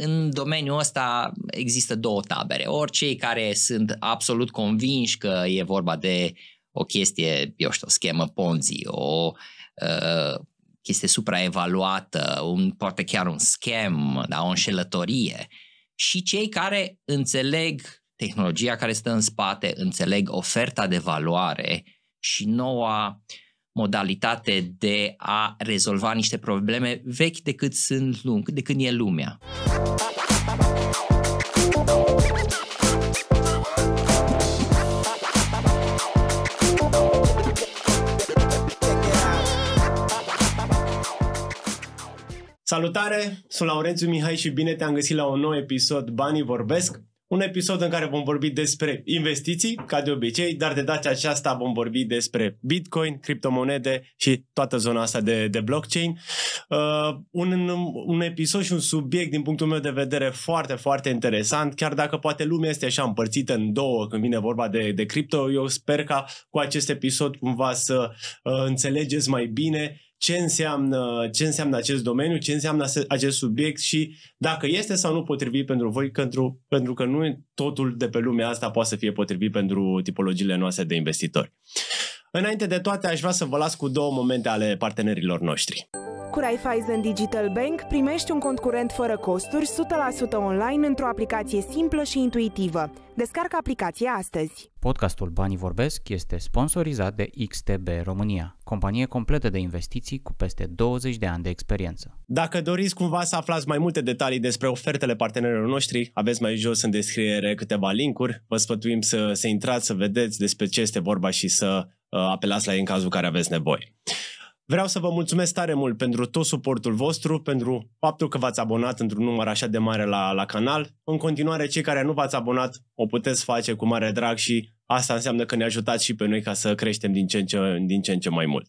în domeniul ăsta există două tabere. Ori cei care sunt absolut convinși că e vorba de o chestie, eu știu, o schemă Ponzi, o uh, chestie supraevaluată, un, poate chiar un schem, da, o înșelătorie. Și cei care înțeleg tehnologia care stă în spate, înțeleg oferta de valoare și noua uh, modalitate de a rezolva niște probleme vechi de cât sunt lung, de când e lumea. Salutare, sunt Laurențiu Mihai și bine te-am găsit la un nou episod Banii vorbesc un episod în care vom vorbi despre investiții, ca de obicei, dar de data aceasta vom vorbi despre Bitcoin, criptomonede și toată zona asta de, de blockchain. Uh, un, un episod și un subiect, din punctul meu de vedere, foarte, foarte interesant, chiar dacă poate lumea este așa împărțită în două când vine vorba de, de cripto. Eu sper ca cu acest episod cumva să uh, înțelegeți mai bine ce înseamnă, ce înseamnă acest domeniu, ce înseamnă acest subiect și dacă este sau nu potrivit pentru voi, pentru, pentru că nu totul de pe lumea asta poate să fie potrivit pentru tipologiile noastre de investitori. Înainte de toate, aș vrea să vă las cu două momente ale partenerilor noștri. Cu Raiffeisen Digital Bank primești un cont curent fără costuri, 100% online, într-o aplicație simplă și intuitivă. Descarcă aplicația astăzi. Podcastul Banii Vorbesc este sponsorizat de XTB România, companie completă de investiții cu peste 20 de ani de experiență. Dacă doriți cumva să aflați mai multe detalii despre ofertele partenerilor noștri, aveți mai jos în descriere câteva linkuri. Vă sfătuim să, să intrați, să vedeți despre ce este vorba și să uh, apelați la ei în cazul care aveți nevoie. Vreau să vă mulțumesc tare mult pentru tot suportul vostru, pentru faptul că v-ați abonat într-un număr așa de mare la, la canal. În continuare, cei care nu v-ați abonat o puteți face cu mare drag și asta înseamnă că ne ajutați și pe noi ca să creștem din ce în ce, din ce, în ce mai mult.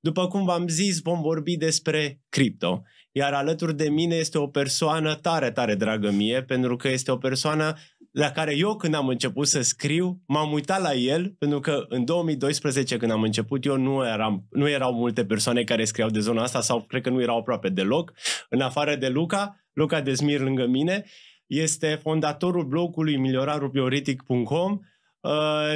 După cum v-am zis, vom vorbi despre cripto, iar alături de mine este o persoană tare, tare dragă mie, pentru că este o persoană la care eu când am început să scriu, m-am uitat la el, pentru că în 2012 când am început eu nu, eram, nu erau multe persoane care scriau de zona asta sau cred că nu erau aproape deloc, în afară de Luca, Luca Dezmir lângă mine, este fondatorul blogului milioraruplioritic.com, uh,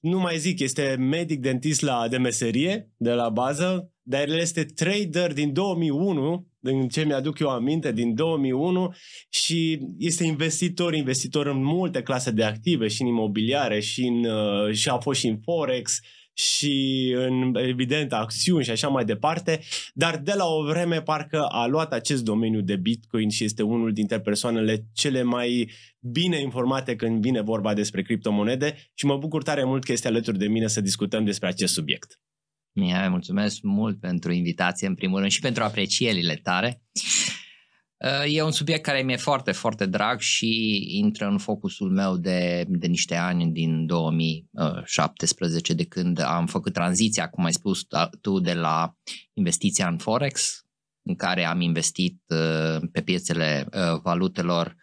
nu mai zic, este medic dentist la de meserie, de la bază, dar el este trader din 2001, din ce mi-aduc eu aminte, din 2001 și este investitor, investitor în multe clase de active, și în imobiliare, și, în, uh, și a fost și în Forex, și în, evident, acțiuni și așa mai departe, dar de la o vreme parcă a luat acest domeniu de Bitcoin și este unul dintre persoanele cele mai bine informate când vine vorba despre criptomonede și mă bucur tare mult că este alături de mine să discutăm despre acest subiect. Mie mulțumesc mult pentru invitație, în primul rând, și pentru aprecierile tare. E un subiect care mi-e foarte, foarte drag și intră în focusul meu de, de niște ani din 2017, de când am făcut tranziția, cum ai spus da, tu, de la investiția în Forex, în care am investit uh, pe piețele uh, valutelor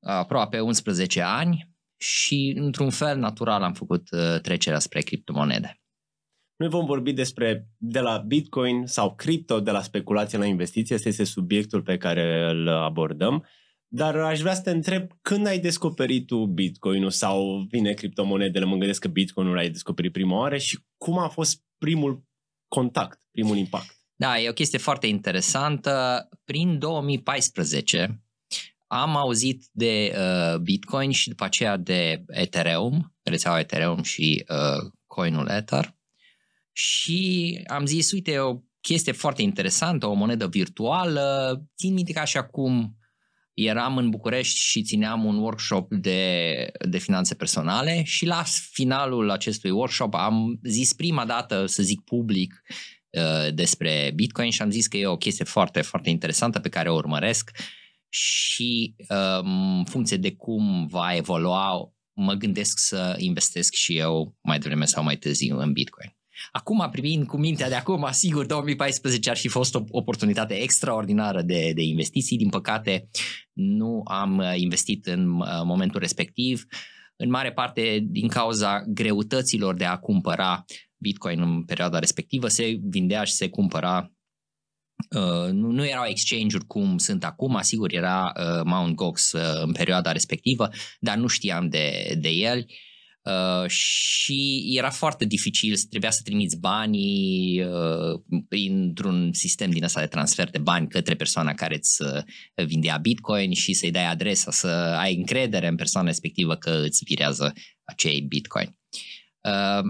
aproape 11 ani și, într-un fel natural, am făcut uh, trecerea spre criptomonede. Noi vom vorbi despre de la Bitcoin sau cripto, de la speculație la investiție, asta este subiectul pe care îl abordăm. Dar aș vrea să te întreb când ai descoperit tu Bitcoinul sau vine criptomonedele, mă gândesc că Bitcoinul l-ai descoperit prima oară și cum a fost primul contact, primul impact? Da, e o chestie foarte interesantă. Prin 2014 am auzit de uh, Bitcoin și după aceea de Ethereum, rețeaua Ethereum și uh, coinul Ether și am zis, uite, o chestie foarte interesantă, o monedă virtuală. Țin minte că și acum eram în București și țineam un workshop de, de finanțe personale și la finalul acestui workshop am zis prima dată, să zic public, uh, despre Bitcoin și am zis că e o chestie foarte, foarte interesantă pe care o urmăresc și um, în funcție de cum va evolua, mă gândesc să investesc și eu mai devreme sau mai târziu în Bitcoin. Acum, privind cu mintea de acum, sigur, 2014 ar fi fost o oportunitate extraordinară de, de investiții. Din păcate, nu am uh, investit în uh, momentul respectiv, în mare parte din cauza greutăților de a cumpăra Bitcoin în perioada respectivă. Se vindea și se cumpăra Uh, nu, nu erau exchange-uri cum sunt acum, sigur era uh, Mount Gox uh, în perioada respectivă, dar nu știam de, de el. Uh, Uh, și era foarte dificil, trebuia să trimiți banii uh, într-un sistem din ăsta de transfer de bani către persoana care îți uh, vindea bitcoin și să-i dai adresa, să ai încredere în persoana respectivă că îți virează acei bitcoin. Uh,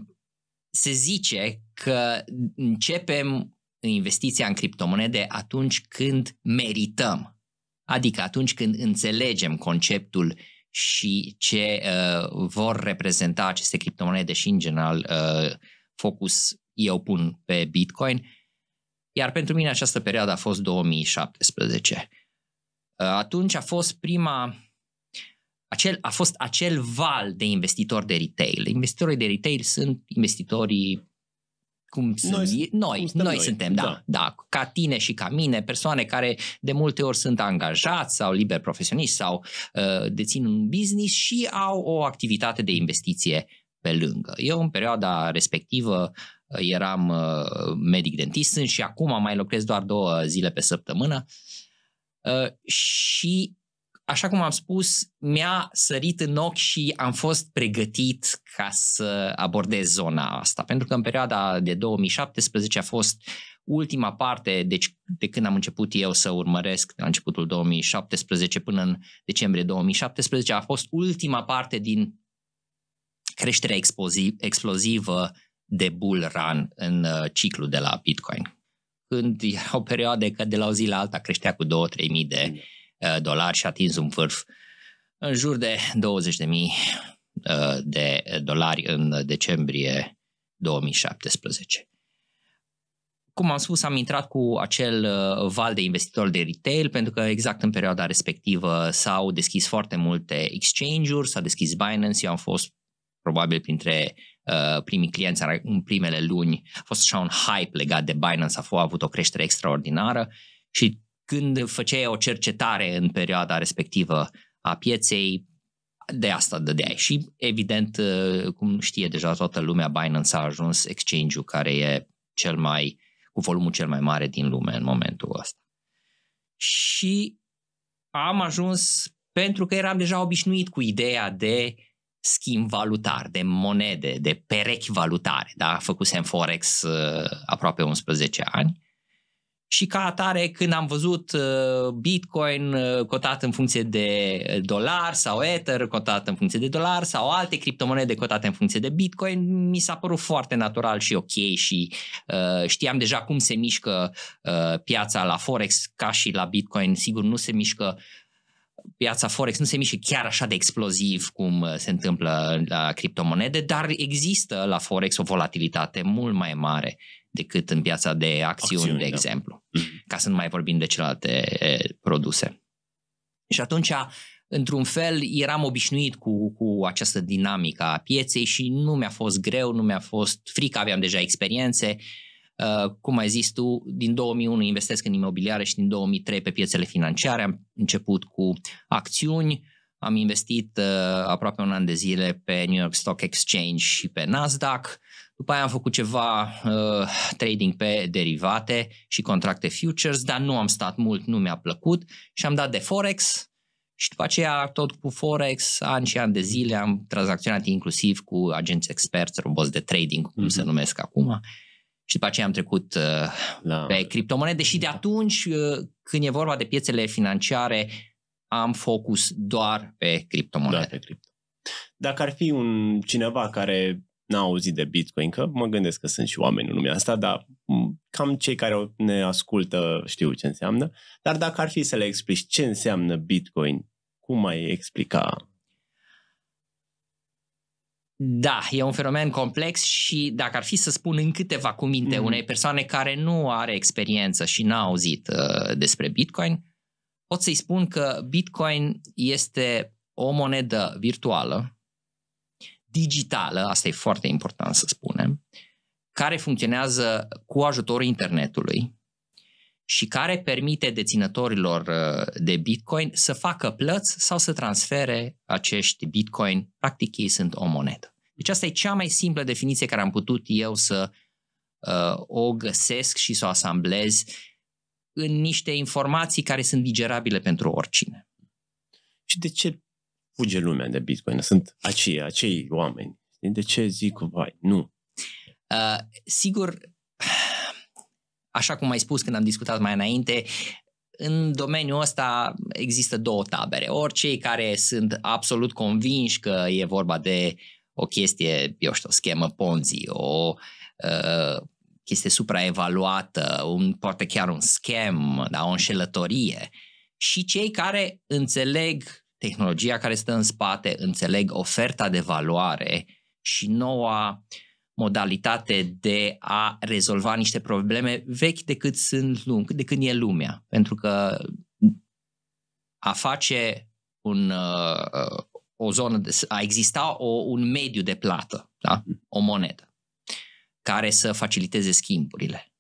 se zice că începem investiția în criptomonede atunci când merităm, adică atunci când înțelegem conceptul uh, și ce uh, vor reprezenta aceste criptomonede și, în general, uh, focus eu pun pe Bitcoin. Iar pentru mine această perioadă a fost 2017. Uh, atunci a fost prima, acel, a fost acel val de investitori de retail. Investitorii de retail sunt investitorii cum noi, sunt, noi, cum suntem noi, suntem, da, da, da, ca tine și ca mine, persoane care de multe ori sunt angajați sau liber profesioniști sau uh, dețin un business și au o activitate de investiție pe lângă. Eu în perioada respectivă uh, eram uh, medic dentist și acum mai lucrez doar două zile pe săptămână uh, și așa cum am spus, mi-a sărit în ochi și am fost pregătit ca să abordez zona asta. Pentru că în perioada de 2017 a fost ultima parte, deci de când am început eu să urmăresc, de la începutul 2017 până în decembrie 2017, a fost ultima parte din creșterea explozivă de bull run în uh, ciclu de la Bitcoin. Când o perioadă că de la o zi la alta creștea cu 2-3 mii de Uh, dolari și a atins un vârf în jur de 20.000 uh, de dolari în decembrie 2017. Cum am spus, am intrat cu acel uh, val de investitori de retail pentru că exact în perioada respectivă s-au deschis foarte multe exchange-uri, s-a deschis Binance, eu am fost probabil printre primii clienți în primele luni, a fost așa un hype legat de Binance, a, fost, a avut o creștere extraordinară și când făceai o cercetare în perioada respectivă a pieței, de asta dădeai. Și evident, uh, cum știe deja toată lumea, Binance a ajuns exchange-ul care e cel mai, cu volumul cel mai mare din lume în momentul ăsta. Și am ajuns pentru că eram deja obișnuit cu ideea de schimb valutar, de monede, de perechi valutare. Da? Făcusem Forex uh, aproape 11 ani și ca atare când am văzut uh, Bitcoin uh, cotat în funcție de dolar sau Ether cotat în funcție de dolar sau alte criptomonede cotate în funcție de Bitcoin, mi s-a părut foarte natural și ok și uh, știam deja cum se mișcă uh, piața la Forex ca și la Bitcoin, sigur nu se mișcă piața Forex nu se mișcă chiar așa de exploziv cum uh, se întâmplă la criptomonede, dar există la Forex o volatilitate mult mai mare decât în piața de acțiuni, acțiuni de da. exemplu, mhm. ca să nu mai vorbim de celelalte produse. Și atunci, într-un fel, eram obișnuit cu, cu această dinamică a pieței și nu mi-a fost greu, nu mi-a fost frică, aveam deja experiențe. Uh, cum ai zis tu, din 2001 investesc în imobiliare și din 2003 pe piețele financiare. Am început cu acțiuni, am investit uh, aproape un an de zile pe New York Stock Exchange și pe Nasdaq. După aia am făcut ceva uh, trading pe derivate și contracte futures, dar nu am stat mult, nu mi-a plăcut și am dat de Forex și după aceea tot cu Forex, ani și ani de zile am tranzacționat inclusiv cu agenți experți, roboți de trading, cum mm-hmm. se numesc acum. Și după aceea am trecut uh, la... Da. pe criptomonede și de atunci, uh, când e vorba de piețele financiare, am focus doar pe criptomonede. Doar pe cripto. Dacă ar fi un cineva care n-au auzit de Bitcoin, că mă gândesc că sunt și oameni în lumea asta, dar cam cei care ne ascultă știu ce înseamnă. Dar dacă ar fi să le explici ce înseamnă Bitcoin, cum mai explica? Da, e un fenomen complex și dacă ar fi să spun în câteva cuvinte mm. unei persoane care nu are experiență și n-a auzit uh, despre Bitcoin, pot să-i spun că Bitcoin este o monedă virtuală digitală, asta e foarte important să spunem, care funcționează cu ajutorul internetului și care permite deținătorilor uh, de Bitcoin să facă plăți sau să transfere acești Bitcoin. Practic ei sunt o monedă. Deci asta e cea mai simplă definiție care am putut eu să uh, o găsesc și să o asamblez în niște informații care sunt digerabile pentru oricine. Și de ce fuge lumea de Bitcoin. Sunt acei, acei oameni. De ce zic, vai, nu. Uh, sigur, așa cum ai spus când am discutat mai înainte, în domeniul ăsta există două tabere. Ori cei care sunt absolut convinși că e vorba de o chestie, eu știu, o schemă Ponzi, o uh, chestie supraevaluată, un, poate chiar un schem, da, o înșelătorie. Și cei care înțeleg tehnologia care stă în spate, înțeleg oferta de valoare și noua modalitate de a rezolva niște probleme vechi de cât sunt lung, de când e lumea. Pentru că a face un, uh, o zonă, de, a exista o, un mediu de plată, da? o monedă, care să faciliteze schimburile.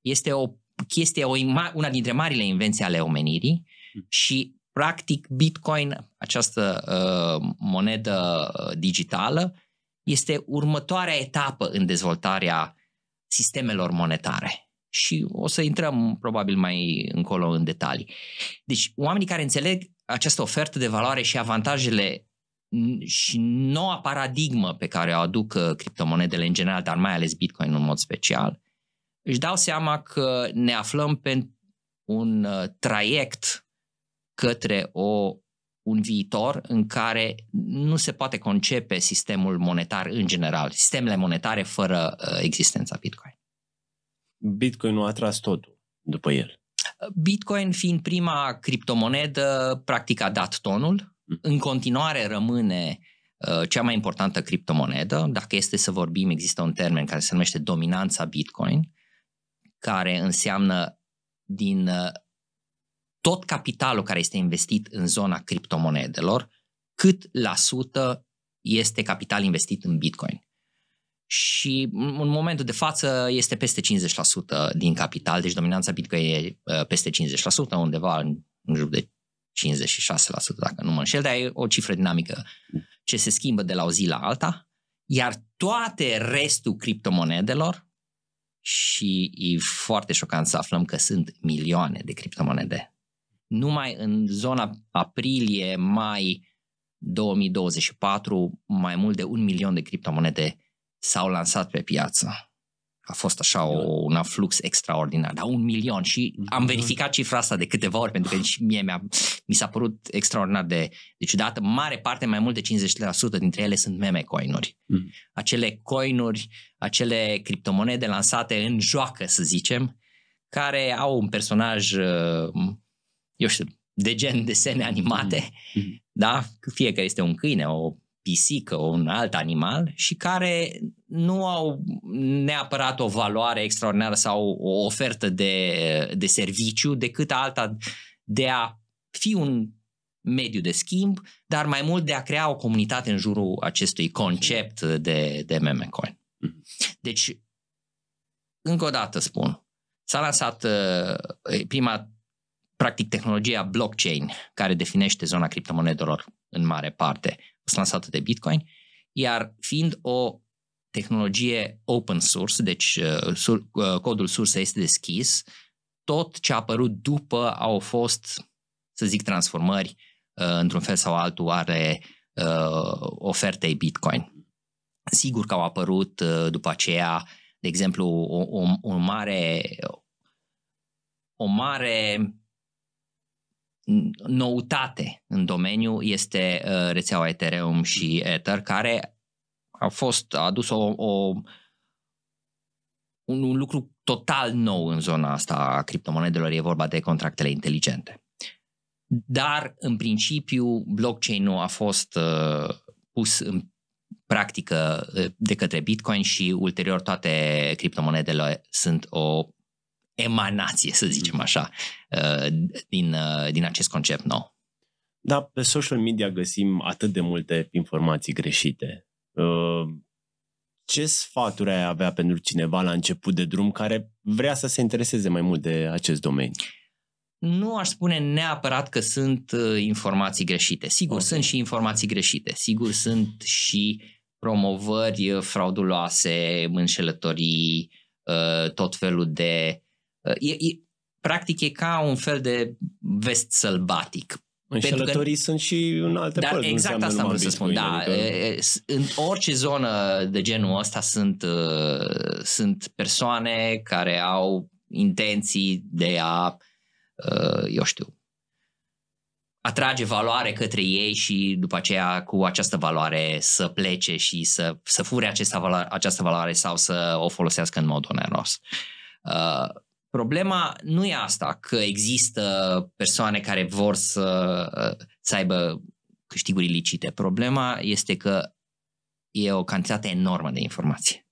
Este o chestie, o, una dintre marile invenții ale omenirii mm. și Practic, Bitcoin, această uh, monedă digitală, este următoarea etapă în dezvoltarea sistemelor monetare. Și o să intrăm probabil mai încolo în detalii. Deci, oamenii care înțeleg această ofertă de valoare și avantajele și noua paradigmă pe care o aduc uh, criptomonedele în general, dar mai ales Bitcoin în mod special, își dau seama că ne aflăm pe un uh, traiect către o, un viitor în care nu se poate concepe sistemul monetar în general, sistemele monetare fără uh, existența Bitcoin. Bitcoin a tras totul după el. Bitcoin fiind prima criptomonedă, practic a dat tonul. Mm. În continuare rămâne uh, cea mai importantă criptomonedă. Dacă este să vorbim, există un termen care se numește dominanța Bitcoin, care înseamnă din uh, tot capitalul care este investit în zona criptomonedelor, cât la sută este capital investit în Bitcoin. Și în momentul de față este peste 50% din capital, deci dominanța Bitcoin e peste 50%, undeva în jur de 56%, dacă nu mă înșel, dar e o cifră dinamică ce se schimbă de la o zi la alta, iar toate restul criptomonedelor, și e foarte șocant să aflăm că sunt milioane de criptomonede numai în zona aprilie, mai 2024, mai mult de un milion de criptomonede s-au lansat pe piață. A fost așa o, un aflux extraordinar, dar un milion și am verificat cifra asta de câteva ori pentru că și mie mi-a, mi s-a părut extraordinar de, de ciudată. Mare parte, mai mult de 50% dintre ele sunt meme coinuri. Mm. Acele coinuri, acele criptomonede lansate în joacă, să zicem, care au un personaj uh, eu știu, de gen desene animate, mm-hmm. mm-hmm. da? Fie că este un câine, o pisică, un alt animal și care nu au neapărat o valoare extraordinară sau o ofertă de, de serviciu decât alta de a fi un mediu de schimb, dar mai mult de a crea o comunitate în jurul acestui concept de, de meme coin. Mm-hmm. Deci, încă o dată spun, s-a lansat uh, prima practic tehnologia blockchain, care definește zona criptomonedelor în mare parte, a lansată de Bitcoin, iar fiind o tehnologie open source, deci uh, sur, uh, codul sursă este deschis, tot ce a apărut după au fost, să zic, transformări uh, într-un fel sau altul are ofertei Bitcoin. Sigur că au apărut după aceea, de exemplu, o, o, o mare o mare noutate în domeniu este uh, rețeaua Ethereum și Ether, care a fost a adus o, o un, un lucru total nou în zona asta a criptomonedelor, e vorba de contractele inteligente. Dar, în principiu, blockchain-ul a fost uh, pus în practică uh, de către Bitcoin și ulterior toate criptomonedele sunt o emanație, să zicem așa, uh, din, uh, din acest concept nou. Da, pe social media găsim atât de multe informații greșite. Uh, ce sfaturi ai avea pentru cineva la început de drum care vrea să se intereseze mai mult de acest domeniu? nu aș spune neapărat că sunt informații greșite. Sigur, okay. sunt și informații greșite. Sigur, sunt și promovări frauduloase, înșelătorii, tot felul de Uh, e, e, practic e ca un fel de vest sălbatic. Înșelătorii că... sunt și în alte Dar părți. Exact asta am vrut să spun, da. Adică... În orice zonă de genul ăsta sunt, uh, sunt persoane care au intenții de a, uh, eu știu, atrage valoare către ei și după aceea cu această valoare să plece și să, să fure această valoare, această valoare sau să o folosească în mod oneros. Uh, Problema nu e asta că există persoane care vor să, să aibă câștiguri ilicite. Problema este că e o cantitate enormă de informație.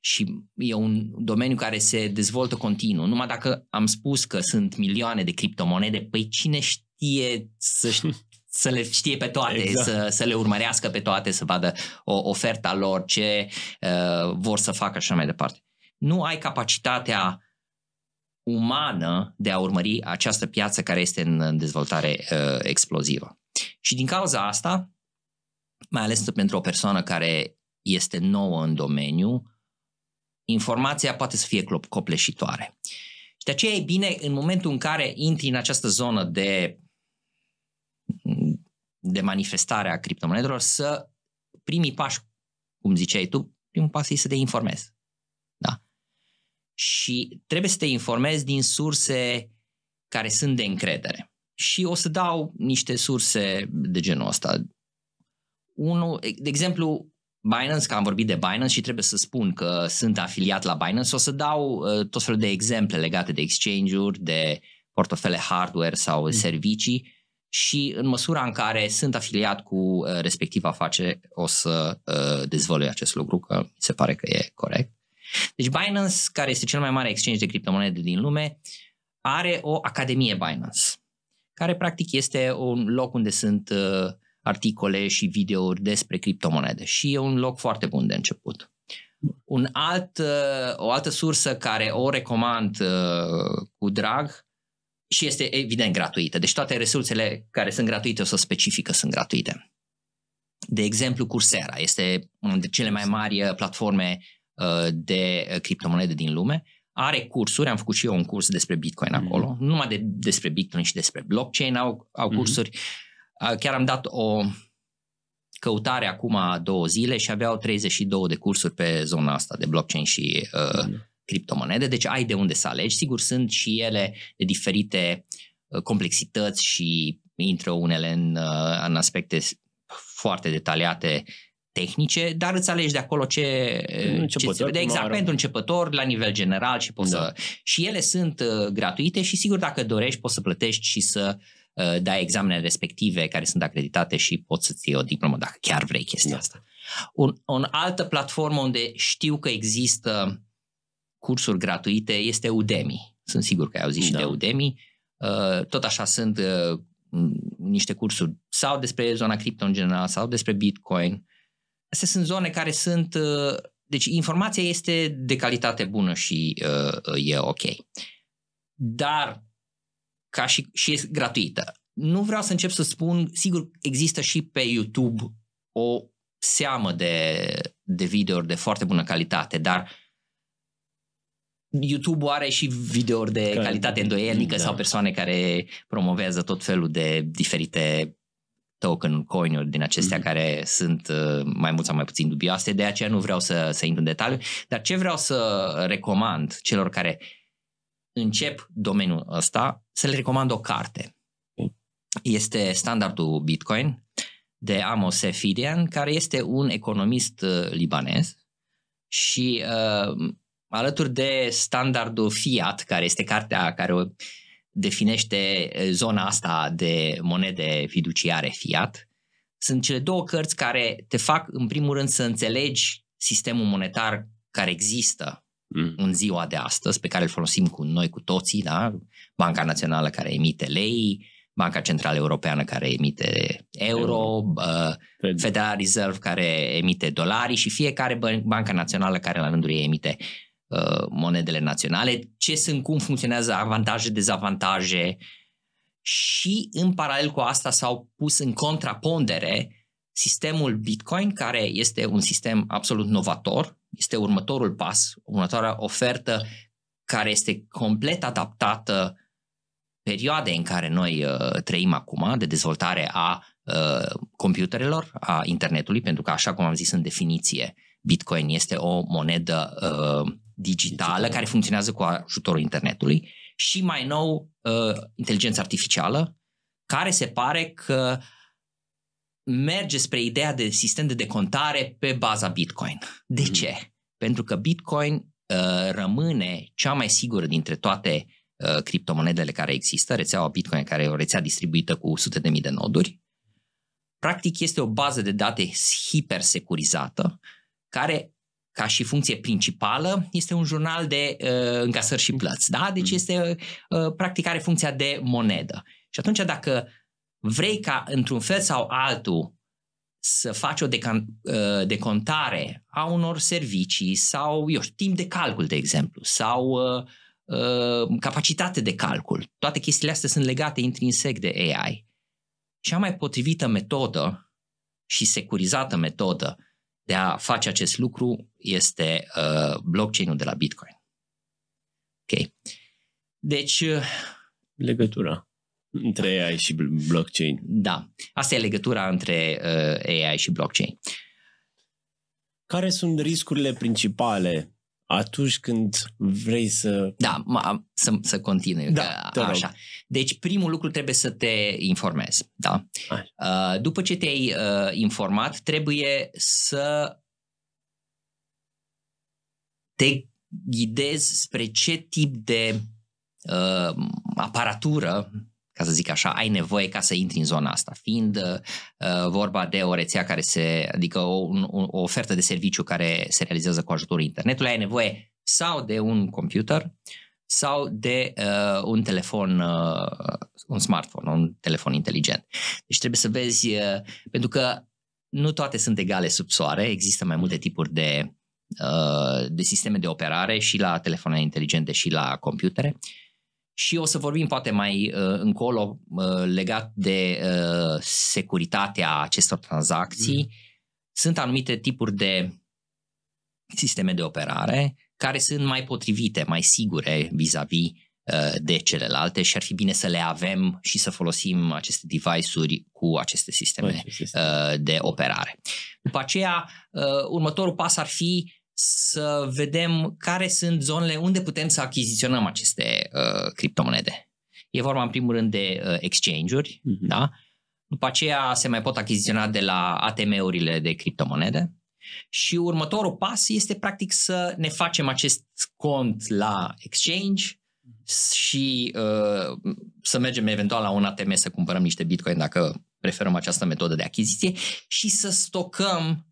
Și e un domeniu care se dezvoltă continuu. Numai dacă am spus că sunt milioane de criptomonede, păi cine știe să să le știe pe toate, exact. să, să le urmărească pe toate, să vadă o, oferta lor, ce uh, vor să facă și așa mai departe. Nu ai capacitatea umană de a urmări această piață care este în dezvoltare uh, explozivă. Și din cauza asta, mai ales pentru o persoană care este nouă în domeniu, informația poate să fie copleșitoare. Și de aceea e bine în momentul în care intri în această zonă de, de manifestare a criptomonedelor să primi pași, cum ziceai tu, primul pas e să te informezi și trebuie să te informezi din surse care sunt de încredere. Și o să dau niște surse de genul ăsta. Unul, de exemplu, Binance, că am vorbit de Binance și trebuie să spun că sunt afiliat la Binance, o să dau uh, tot felul de exemple legate de exchange-uri, de portofele hardware sau mm. servicii și în măsura în care sunt afiliat cu uh, respectiva afacere o să uh, dezvălui acest lucru, că mi se pare că e corect. Deci Binance, care este cel mai mare exchange de criptomonede din lume, are o academie Binance, care practic este un loc unde sunt uh, articole și videouri despre criptomonede și e un loc foarte bun de început. Un alt, uh, o altă sursă care o recomand uh, cu drag și este evident gratuită. Deci toate resursele care sunt gratuite o să specifică sunt gratuite. De exemplu, Coursera este una dintre cele mai mari uh, platforme Uh, de uh, criptomonede din lume, are cursuri, am făcut și eu un curs despre Bitcoin mm-hmm. acolo, numai de, despre Bitcoin și despre blockchain au, au mm-hmm. cursuri. Uh, chiar am dat o căutare acum două zile și aveau 32 de cursuri pe zona asta de blockchain și uh, mm-hmm. criptomonede, deci ai de unde să alegi. Sigur, sunt și ele de diferite complexități și intră unele în, în aspecte foarte detaliate uh, tehnice, dar îți alegi de acolo ce, ce se vede exact pentru începător, la nivel general și poți da. să... Și ele sunt uh, gratuite și sigur dacă dorești poți să plătești și să uh, dai examenele respective care sunt acreditate și poți să-ți iei o diplomă dacă chiar vrei chestia da. asta. Un, o altă platformă unde știu că există cursuri gratuite este Udemy. Sunt sigur că ai auzit da. și de da. Udemy. Uh, tot așa sunt uh, niște cursuri sau despre zona cripto în general sau despre Bitcoin astea sunt zone care sunt... Uh, deci informația este de calitate bună și uh, uh, e ok. Dar, ca și, și e gratuită. Nu vreau să încep să spun, sigur, există și pe YouTube o seamă de, de videouri de foarte bună calitate, dar youtube are și videouri de calitate, calitate îndoielnică da. sau persoane care promovează tot felul de diferite token coin-uri din acestea mm-hmm. care sunt uh, mai mult sau mai puțin dubioase, de aceea nu vreau să, să intru în detaliu, dar ce vreau să recomand celor care încep domeniul ăsta, să le recomand o carte. Este standardul Bitcoin de Amos Fidian, care este un economist uh, libanez și uh, alături de standardul Fiat, care este cartea care o uh, definește zona asta de monede fiduciare fiat. Sunt cele două cărți care te fac, în primul rând, să înțelegi sistemul monetar care există mm. în ziua de astăzi, pe care îl folosim cu noi cu toții, da? Banca Națională care emite lei, Banca Centrală Europeană care emite euro, Federal Reserve care emite dolari și fiecare banca națională care la rândul ei emite Uh, monedele naționale, ce sunt, cum funcționează avantaje, dezavantaje și în paralel cu asta s-au pus în contrapondere sistemul Bitcoin, care este un sistem absolut novator, este următorul pas, următoarea ofertă care este complet adaptată perioade în care noi uh, trăim acum de dezvoltare a uh, computerelor, a internetului, pentru că așa cum am zis în definiție, Bitcoin este o monedă uh, digitală care funcționează cu ajutorul internetului și mai nou uh, inteligența artificială care se pare că merge spre ideea de sistem de decontare pe baza Bitcoin. De mm-hmm. ce? Pentru că Bitcoin uh, rămâne cea mai sigură dintre toate uh, criptomonedele care există, rețeaua Bitcoin care e o rețea distribuită cu sute de mii de noduri, practic este o bază de date hipersecurizată care ca și funcție principală, este un jurnal de uh, încasări și plăți. Da? Deci mhm. este, uh, practic, are funcția de monedă. Și atunci, dacă vrei ca, într-un fel sau altul, să faci o decan- uh, decontare a unor servicii sau, eu știu, timp de calcul, de exemplu, sau uh, uh, capacitate de calcul, toate chestiile astea sunt legate intrinsec de AI. Cea mai potrivită metodă și securizată metodă de a face acest lucru este uh, blockchain-ul de la Bitcoin. Ok. Deci... Uh, legătura între AI și blockchain. Da. Asta e legătura între uh, AI și blockchain. Care sunt riscurile principale atunci când vrei să... Da, ma, să, să continui. Da, că, așa. Deci primul lucru trebuie să te informezi. Da? După ce te-ai informat, trebuie să te ghidezi spre ce tip de uh, aparatură, ca să zic așa, ai nevoie ca să intri în zona asta, fiind uh, vorba de o rețea care se, adică o, o, o ofertă de serviciu care se realizează cu ajutorul internetului, ai nevoie sau de un computer sau de uh, un telefon, uh, un smartphone, un telefon inteligent. Deci trebuie să vezi, uh, pentru că nu toate sunt egale sub soare, există mai multe tipuri de Uh, de sisteme de operare și la telefoane inteligente și la computere. Și o să vorbim poate mai uh, încolo uh, legat de uh, securitatea acestor tranzacții. Mm. Sunt anumite tipuri de sisteme de operare care sunt mai potrivite, mai sigure vis-a-vis uh, de celelalte și ar fi bine să le avem și să folosim aceste device-uri cu aceste sisteme uh, de operare. După aceea, uh, următorul pas ar fi să vedem care sunt zonele unde putem să achiziționăm aceste uh, criptomonede. E vorba în primul rând de uh, exchange-uri, uh-huh. da? După aceea se mai pot achiziționa de la ATM-urile de criptomonede. Și următorul pas este practic să ne facem acest cont la exchange și uh, să mergem eventual la un ATM să cumpărăm niște bitcoin dacă preferăm această metodă de achiziție și să stocăm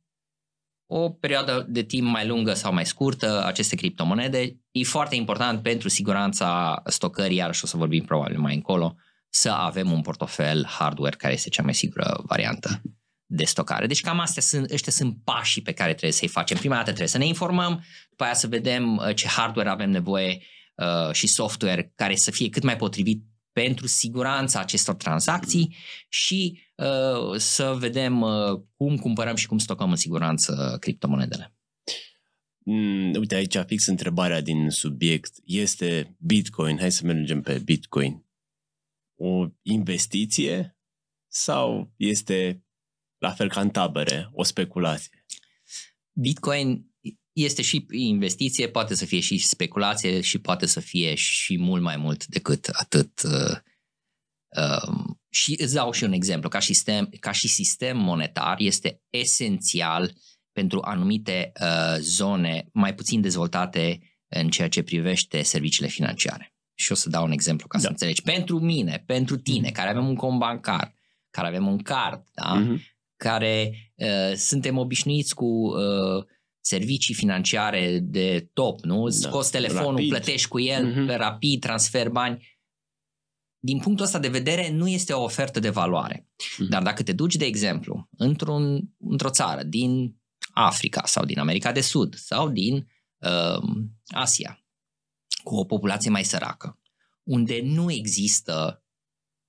o perioadă de timp mai lungă sau mai scurtă aceste criptomonede. E foarte important pentru siguranța stocării, iarăși o să vorbim probabil mai încolo, să avem un portofel hardware care este cea mai sigură variantă de stocare. Deci cam astea sunt, ăștia sunt pașii pe care trebuie să-i facem. Prima dată trebuie să ne informăm, după aia să vedem uh, ce hardware avem nevoie uh, și software care să fie cât mai potrivit pentru siguranța acestor tranzacții și Uh, să vedem uh, cum cumpărăm și cum stocăm în siguranță criptomonedele. Mm, uite, aici fix întrebarea din subiect este Bitcoin. Hai să mergem pe Bitcoin. O investiție sau este la fel ca în tabere, o speculație? Bitcoin este și investiție, poate să fie și speculație și poate să fie și mult mai mult decât atât uh, um, și îți dau și un exemplu, ca sistem, ca și sistem monetar este esențial pentru anumite uh, zone mai puțin dezvoltate în ceea ce privește serviciile financiare. Și o să dau un exemplu ca da. să înțelegi. Pentru mine, pentru tine, mm-hmm. care avem un cont bancar, care avem un card, da? mm-hmm. care uh, suntem obișnuiți cu uh, servicii financiare de top, nu? da. scoți telefonul, rapid. plătești cu el mm-hmm. rapid, transfer bani din punctul ăsta de vedere, nu este o ofertă de valoare. Mm-hmm. Dar dacă te duci, de exemplu, într-un, într-o țară din Africa sau din America de Sud sau din uh, Asia, cu o populație mai săracă, unde nu există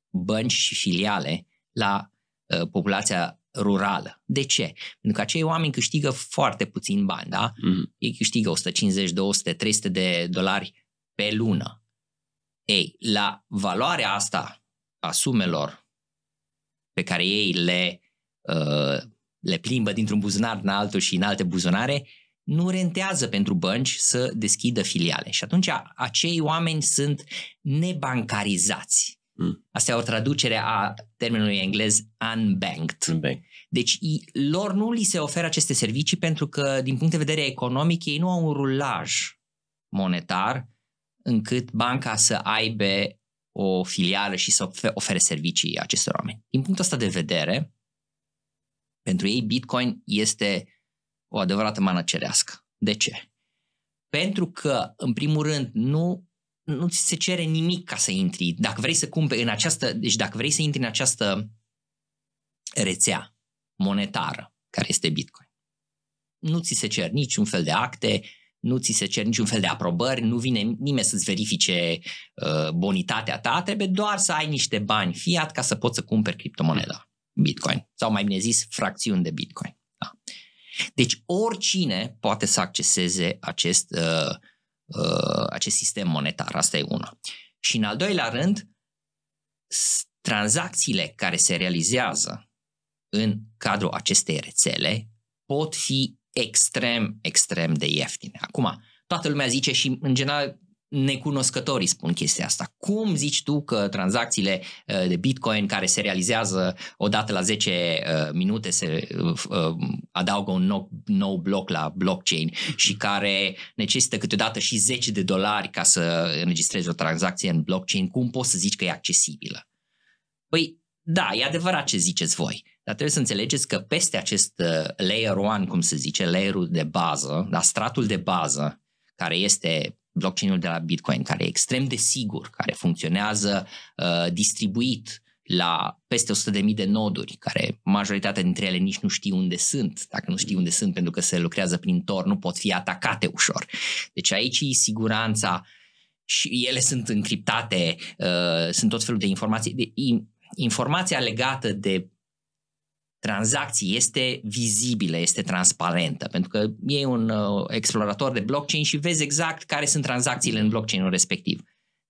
bănci și filiale la uh, populația rurală. De ce? Pentru că acei oameni câștigă foarte puțin bani, da? Mm-hmm. Ei câștigă 150, 200, 300 de dolari pe lună. Ei, la valoarea asta a sumelor pe care ei le, uh, le plimbă dintr-un buzunar în altul și în alte buzunare, nu rentează pentru bănci să deschidă filiale. Și atunci acei oameni sunt nebancarizați. Mm. Asta e o traducere a termenului englez unbanked. unbanked. Deci lor nu li se oferă aceste servicii pentru că, din punct de vedere economic, ei nu au un rulaj monetar încât banca să aibă o filială și să ofere servicii acestor oameni. Din punctul ăsta de vedere, pentru ei Bitcoin este o adevărată mană cerească. De ce? Pentru că, în primul rând, nu nu ți se cere nimic ca să intri. Dacă vrei să cumperi în această, deci dacă vrei să intri în această rețea monetară care este Bitcoin, nu ți se cer niciun fel de acte, nu ți se cer niciun fel de aprobări, nu vine nimeni să-ți verifice uh, bonitatea ta, trebuie doar să ai niște bani fiat ca să poți să cumperi criptomoneda, Bitcoin, sau mai bine zis, fracțiuni de Bitcoin. Da. Deci oricine poate să acceseze acest, uh, uh, acest sistem monetar, asta e una. Și în al doilea rând, tranzacțiile care se realizează în cadrul acestei rețele pot fi extrem, extrem de ieftine. Acum, toată lumea zice și în general necunoscătorii spun chestia asta. Cum zici tu că tranzacțiile uh, de Bitcoin care se realizează odată la 10 uh, minute se uh, adaugă un nou, nou bloc la blockchain și care necesită câteodată și 10 de dolari ca să înregistrezi o tranzacție în blockchain, cum poți să zici că e accesibilă? Păi, da, e adevărat ce ziceți voi dar trebuie să înțelegeți că peste acest uh, layer one, cum se zice, layerul de bază, la da, stratul de bază, care este blockchain-ul de la Bitcoin, care e extrem de sigur, care funcționează uh, distribuit la peste 100.000 de noduri, care majoritatea dintre ele nici nu știu unde sunt. Dacă nu știu unde sunt, pentru că se lucrează prin Tor, nu pot fi atacate ușor. Deci aici e siguranța și ele sunt încriptate, uh, sunt tot felul de informații. De, informația legată de tranzacție este vizibilă, este transparentă, pentru că e un uh, explorator de blockchain și vezi exact care sunt tranzacțiile în blockchain-ul respectiv.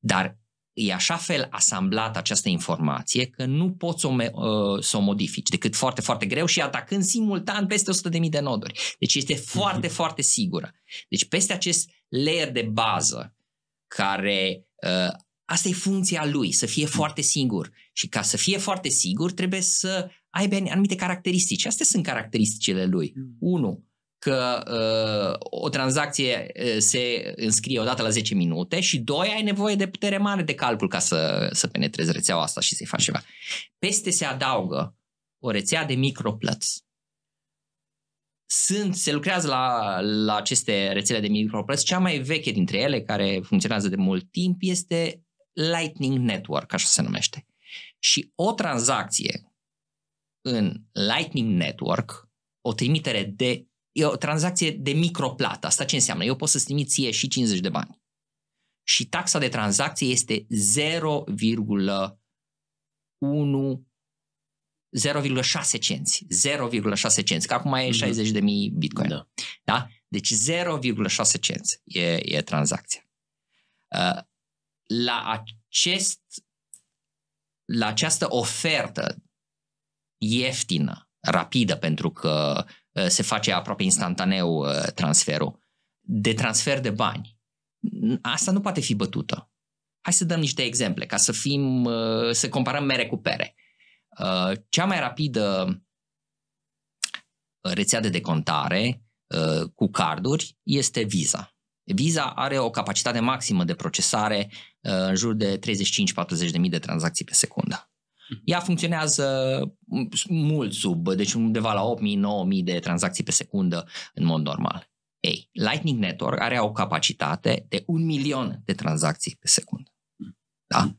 Dar e așa fel asamblat această informație că nu poți să o, uh, să o modifici decât foarte, foarte greu și atacând simultan peste 100.000 de noduri. Deci este foarte, mhm. foarte sigură. Deci peste acest layer de bază care uh, asta e funcția lui, să fie mhm. foarte sigur. Și ca să fie foarte sigur trebuie să aibă anumite caracteristici. Astea sunt caracteristicile lui. Mm. Unu, că uh, o tranzacție uh, se înscrie odată la 10 minute și doi, ai nevoie de putere mare de calcul ca să, să penetrezi rețeaua asta și să-i faci ceva. Peste se adaugă o rețea de microplăți. Sunt, se lucrează la, la aceste rețele de microplăți. Cea mai veche dintre ele, care funcționează de mult timp, este Lightning Network, așa se numește. Și o tranzacție în Lightning Network o trimitere de, e o tranzacție de microplată. Asta ce înseamnă? Eu pot să-ți trimit ție și 50 de bani. Și taxa de tranzacție este 0,1 0,6 cenți. 0,6 cenți, că acum e 60 da. de mii bitcoin. Da. da? Deci 0,6 cenți e, e tranzacția. Uh, la acest la această ofertă ieftină, rapidă, pentru că uh, se face aproape instantaneu uh, transferul, de transfer de bani, asta nu poate fi bătută. Hai să dăm niște exemple ca să fim, uh, să comparăm mere cu pere. Cea mai rapidă rețea de decontare cu carduri este Visa. Visa are o capacitate maximă de procesare în jur de 35-40 de mii de tranzacții pe secundă. Ea funcționează mult sub, deci undeva la 8.000-9.000 de tranzacții pe secundă în mod normal. Ei, Lightning Network are o capacitate de un milion de tranzacții pe secundă. Da?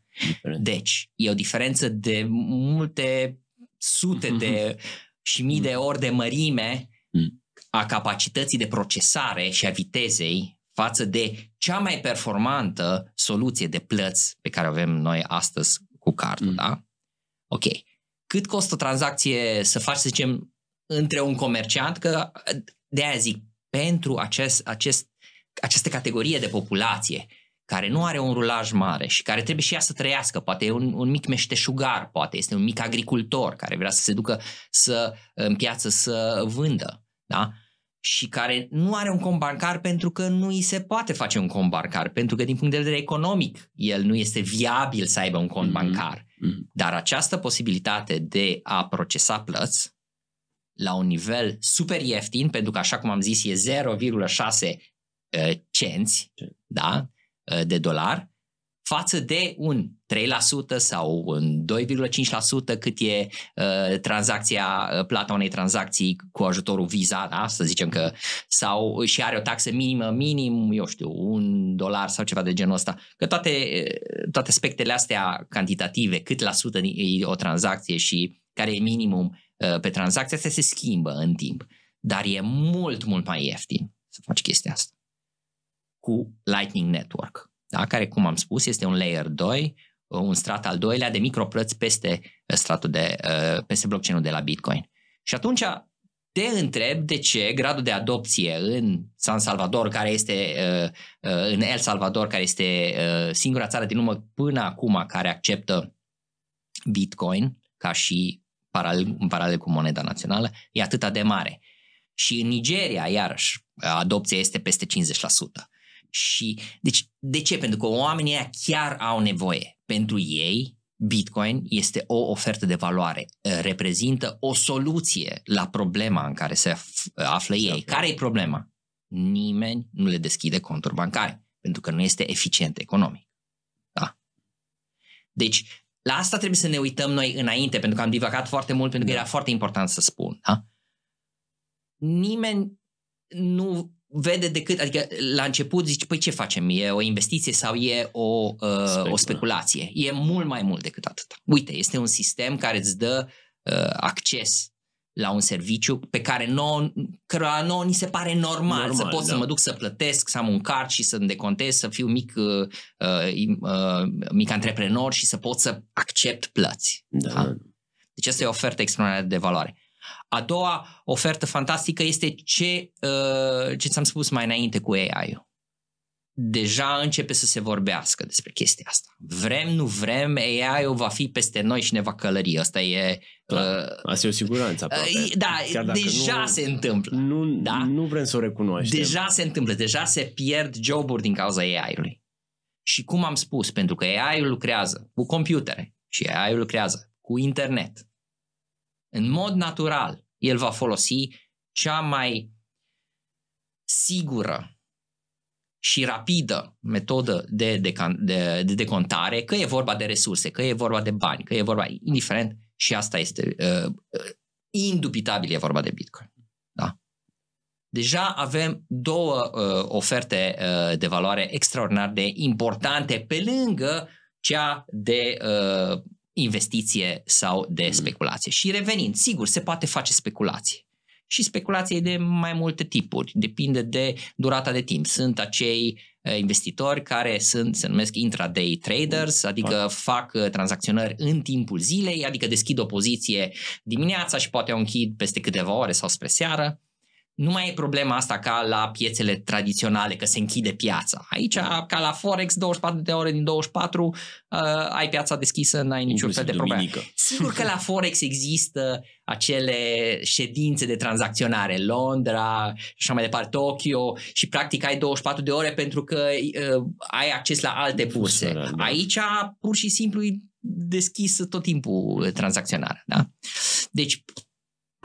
Deci, e o diferență de multe sute de și mii de ori de mărime mm. a capacității de procesare și a vitezei față de cea mai performantă soluție de plăți pe care o avem noi astăzi cu cardul, mm. da? Ok. Cât costă o tranzacție să faci, să zicem, între un comerciant? Că de aia zic, pentru acest, acest, această categorie de populație care nu are un rulaj mare și care trebuie și ea să trăiască, poate e un, un mic meșteșugar, poate este un mic agricultor care vrea să se ducă să, în piață să vândă, da? și care nu are un cont bancar pentru că nu îi se poate face un cont bancar, pentru că din punct de vedere economic el nu este viabil să aibă un cont mm-hmm. bancar. Mm-hmm. Dar această posibilitate de a procesa plăți la un nivel super ieftin, pentru că așa cum am zis e 0,6 uh, cenți da, uh, de dolar, față de un 3% sau un 2,5% cât e uh, tranzacția, uh, plata unei tranzacții cu ajutorul Visa, da? să zicem că, sau și are o taxă minimă, minim, eu știu, un dolar sau ceva de genul ăsta. Că toate, uh, toate aspectele astea cantitative, cât la sută e o tranzacție și care e minimum uh, pe tranzacție, astea se schimbă în timp. Dar e mult, mult mai ieftin să faci chestia asta cu Lightning Network da? care, cum am spus, este un layer 2, uh, un strat al doilea de microplăți peste uh, stratul de, uh, peste blockchain-ul de la Bitcoin. Și atunci te întreb de ce gradul de adopție în San Salvador, care este în El Salvador, care este singura țară din urmă până acum care acceptă Bitcoin ca și paralel, în paralel cu moneda națională, e atât de mare. Și în Nigeria, iarăși, adopția este peste 50%. Și, deci, de ce? Pentru că oamenii aia chiar au nevoie. Pentru ei, Bitcoin este o ofertă de valoare, reprezintă o soluție la problema în care se află ei. Care e problema? Nimeni nu le deschide conturi bancare, pentru că nu este eficient economic. Da? Deci, la asta trebuie să ne uităm noi înainte, pentru că am divagat foarte mult, pentru că da. era foarte important să spun. Da? Nimeni nu vede decât, adică la început zici, păi ce facem, e o investiție sau e o, uh, o speculație? E mult mai mult decât atât. Uite, este un sistem care îți dă uh, acces la un serviciu pe care nouă, căruia nouă ni se pare normal, normal să pot da. să mă duc să plătesc, să am un card și să-mi decontez, să fiu mic, uh, uh, uh mic antreprenor și să pot să accept plăți. Da. da? Deci asta e o ofertă extraordinară de valoare. A doua ofertă fantastică este ce, uh, ce ți-am spus mai înainte cu AI-ul. Deja începe să se vorbească despre chestia asta. Vrem, nu vrem, AI-ul va fi peste noi și ne va călări. Asta e... Da, uh, asta e o siguranță aproape. Uh, da, deja nu, se întâmplă. Nu, da? nu vrem să o recunoaștem. Deja se întâmplă, deja se pierd joburi din cauza AI-ului. Și cum am spus, pentru că AI-ul lucrează cu computere și AI-ul lucrează cu internet în mod natural, el va folosi cea mai sigură și rapidă metodă de, de, de, de decontare, că e vorba de resurse, că e vorba de bani, că e vorba, indiferent, și asta este uh, indubitabil, e vorba de Bitcoin. Da? Deja avem două uh, oferte uh, de valoare extraordinar de importante pe lângă cea de uh, investiție sau de mm. speculație. Și revenind, sigur, se poate face speculație. Și speculație de mai multe tipuri, depinde de durata de timp. Sunt acei eh, investitori care sunt, se numesc intraday traders, mm. adică fac eh, tranzacționări în timpul zilei, adică deschid o poziție dimineața și poate o închid peste câteva ore sau spre seară nu mai e problema asta ca la piețele tradiționale, că se închide piața. Aici, ca la Forex, 24 de ore din 24, uh, ai piața deschisă, n-ai niciun fel de problemă. Sigur că la Forex există acele ședințe de tranzacționare, Londra și așa mai departe, Tokyo și practic ai 24 de ore pentru că uh, ai acces la alte burse. Da. Aici, pur și simplu, e deschis tot timpul tranzacționarea. Da? Deci,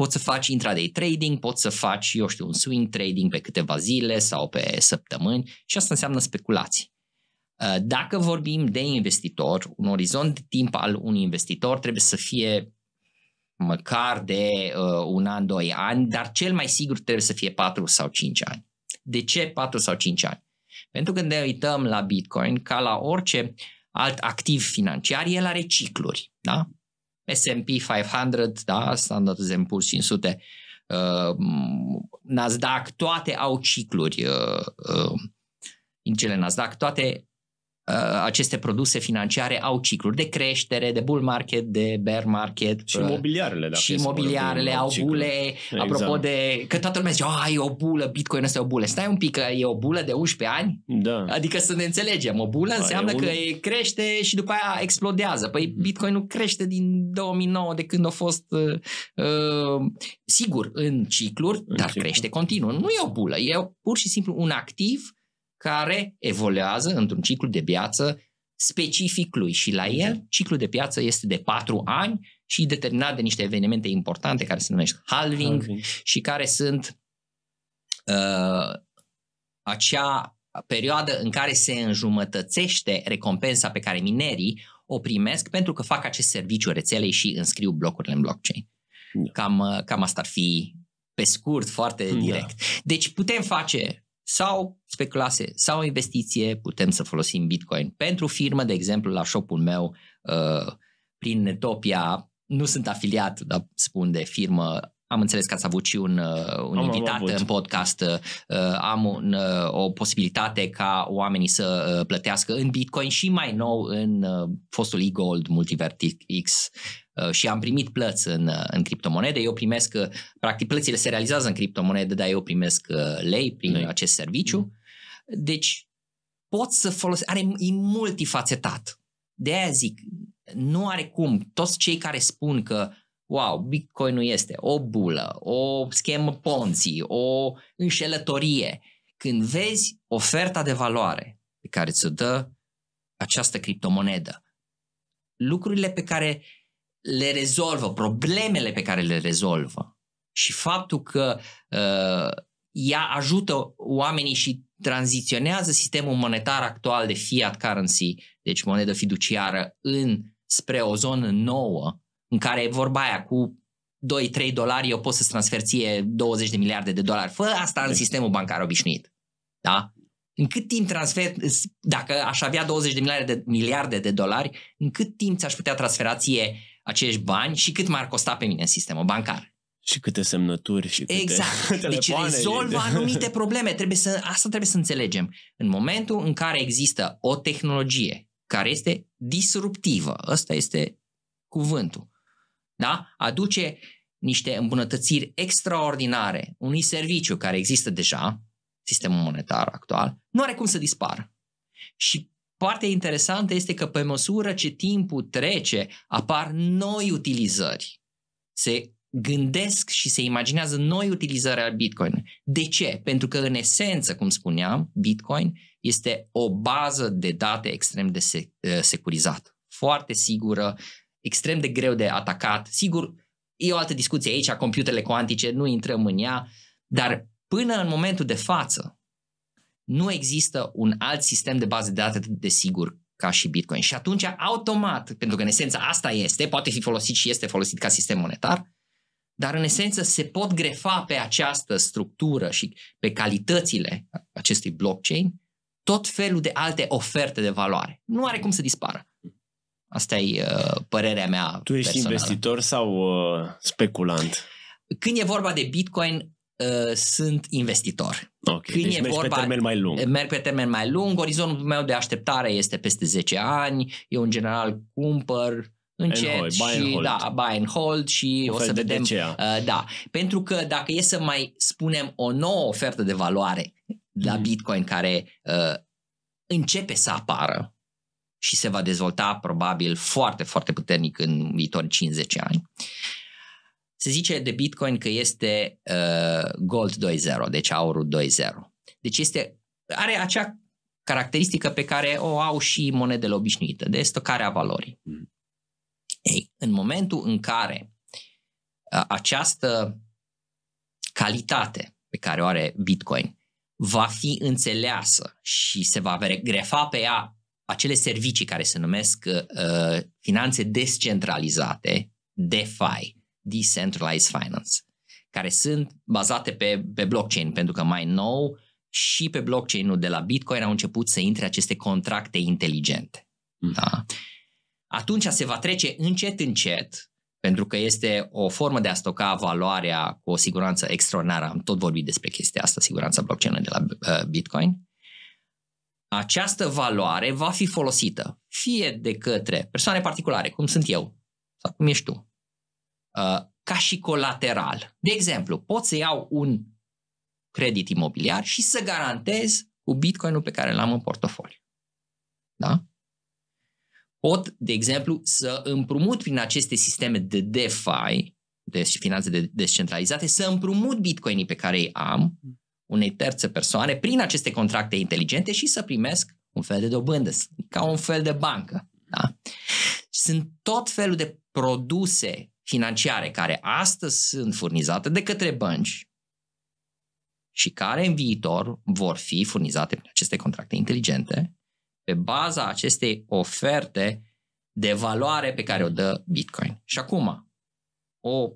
Poți să faci intraday trading, poți să faci, eu știu, un swing trading pe câteva zile sau pe săptămâni și asta înseamnă speculații. Uh, dacă vorbim de investitor, un orizont de timp al unui investitor trebuie să fie măcar de uh, un an, doi ani, dar cel mai sigur trebuie să fie 4 sau 5 ani. De ce 4 sau 5 ani? Pentru că ne uităm la Bitcoin, ca la orice alt activ financiar, el are cicluri. Da? S&P 500, da, Standard Poor's 500, uh, Nasdaq, toate au cicluri, uh, uh, Nasdaq, toate Uh, aceste produse financiare au cicluri de creștere, de bull market, de bear market. Și imobiliarele, uh, da. Și imobiliarele au bule. Exact. Apropo de că toată lumea zice, ai o bulă, Bitcoin este o bulă. Stai un pic, că e o bulă de 11 ani? Da. Adică să ne înțelegem, o bulă înseamnă un... că e crește și după aia explodează. Păi mhm. Bitcoin nu crește din 2009 de când a fost uh, uh, sigur în cicluri, în dar ciclu. crește continuu. Nu e o bulă, e pur și simplu un activ care evoluează într-un ciclu de viață specific lui și la el exact. ciclul de piață este de 4 ani și determinat de niște evenimente importante care se numesc halving, halving. și care sunt uh, acea perioadă în care se înjumătățește recompensa pe care minerii o primesc pentru că fac acest serviciu rețelei și înscriu blocurile în blockchain. Yeah. Da. Cam, uh, cam asta ar fi pe scurt, foarte yeah. Da. direct. Deci putem face sau speculație sau investiție, putem să folosim Bitcoin pentru firmă, de exemplu la shopul meu uh, prin Netopia, nu sunt afiliat, dar spun de firmă, am înțeles că ați avut și un, uh, un am, invitat am avut. în podcast. Uh, am un, o posibilitate ca oamenii să plătească în Bitcoin și mai nou în fostul e-gold Multivert X Uh, și am primit plăți în, uh, în criptomonede. Eu primesc, uh, practic plățile se realizează în criptomonede, dar eu primesc lei prin lei. acest serviciu. Mm. Deci pot să folosesc, are, e multifacetat. De aia zic, nu are cum. Toți cei care spun că wow, Bitcoin nu este o bulă, o schemă ponții, o înșelătorie. Când vezi oferta de valoare pe care ți-o dă această criptomonedă, lucrurile pe care le rezolvă, problemele pe care le rezolvă și faptul că uh, ea ajută oamenii și tranziționează sistemul monetar actual de fiat currency, deci monedă fiduciară, în spre o zonă nouă, în care e vorba aia cu 2-3 dolari eu pot să-ți transfer ție 20 de miliarde de dolari. Fă asta în deci- sistemul bancar obișnuit. Da? În cât timp transfer, dacă aș avea 20 de miliarde de, miliarde de dolari, în cât timp ți-aș putea transfera ție acești bani și cât m-ar costa pe mine în sistemul bancar. Și câte semnături și câte Exact. Deci rezolvă anumite probleme. Trebuie să, asta trebuie să înțelegem. În momentul în care există o tehnologie care este disruptivă, ăsta este cuvântul, da? aduce niște îmbunătățiri extraordinare unui serviciu care există deja, sistemul monetar actual, nu are cum să dispară. Și Partea interesantă este că pe măsură ce timpul trece, apar noi utilizări. Se gândesc și se imaginează noi utilizarea Bitcoin. De ce? Pentru că, în esență, cum spuneam, Bitcoin este o bază de date extrem de uh, securizată, foarte sigură, extrem de greu de atacat. Sigur, e o altă discuție aici, computerele cuantice, nu intrăm în ea, dar până în momentul de față, nu există un alt sistem de bază de date de sigur ca și Bitcoin. Și atunci, automat, pentru că în esență asta este, poate fi folosit și este folosit ca sistem monetar, dar în esență se pot grefa pe această structură și pe calitățile acestui blockchain tot felul de alte oferte de valoare. Nu are cum să dispară. Asta e uh, părerea mea. Tu ești personală. investitor sau uh, speculant? Când e vorba de Bitcoin, uh, sunt investitor. Okay, Când deci e vorba, pe termen mai lung. Merg pe termen mai lung, orizontul meu de așteptare este peste 10 ani, eu în general cumpăr încet and hold, buy and hold. da, buy and hold și o, o să vedem. Uh, da, pentru că dacă e să mai spunem o nouă ofertă de valoare la mhm. Bitcoin care uh, începe să apară și se va dezvolta probabil foarte, foarte puternic în viitorii 50 ani. Uh, se zice de Bitcoin că este uh, Gold 2.0, deci aurul 2.0. Deci este, are acea caracteristică pe care o au și monedele obișnuite, de stocarea valorii. Mm. Ei, în momentul în care uh, această calitate pe care o are Bitcoin va fi înțeleasă și se va grefa pe ea acele servicii care se numesc uh, uh finanțe descentralizate, DeFi, Decentralized Finance, care sunt bazate pe, pe blockchain, pentru că mai nou și pe blockchain-ul de la Bitcoin au început să intre aceste contracte inteligente. Mm. Da? Atunci se va trece încet, încet, pentru că este o formă de a stoca valoarea cu o siguranță extraordinară. Am tot vorbit despre chestia asta, siguranța blockchain de la uh, Bitcoin. Această valoare va fi folosită fie de către persoane particulare, cum sunt eu, sau cum ești tu, Uh, ca și colateral. De exemplu, pot să iau un credit imobiliar și să garantez cu bitcoinul pe care l-am în portofoliu. Da? Pot, de exemplu, să împrumut prin aceste sisteme de DeFi, de finanțe de descentralizate, să împrumut bitcoinii pe care îi am unei terțe persoane prin aceste contracte inteligente și să primesc un fel de dobândă, ca un fel de bancă. Da? Sunt tot felul de produse financiare care astăzi sunt furnizate de către bănci și care în viitor vor fi furnizate prin aceste contracte inteligente pe baza acestei oferte de valoare pe care o dă Bitcoin. Și acum, o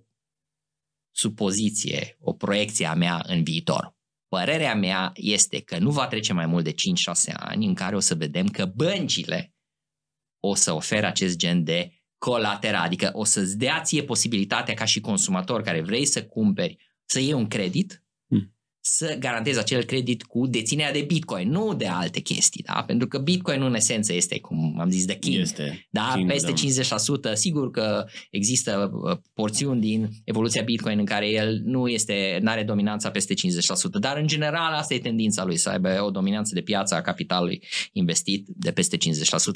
supoziție, o proiecție a mea în viitor. Părerea mea este că nu va trece mai mult de 5-6 ani în care o să vedem că băncile o să ofere acest gen de colateral, adică o să-ți dea ție posibilitatea ca și consumator care vrei să cumperi, să iei un credit, hmm. să garantezi acel credit cu deținerea de Bitcoin, nu de alte chestii, da? Pentru că Bitcoin în esență este, cum am zis, de king, este da? King, da. Peste da. 50%, sigur că există uh, porțiuni din evoluția Bitcoin în care el nu este, are dominanța peste 50%, dar în general asta e tendința lui, să aibă o dominanță de piață a capitalului investit de peste 50%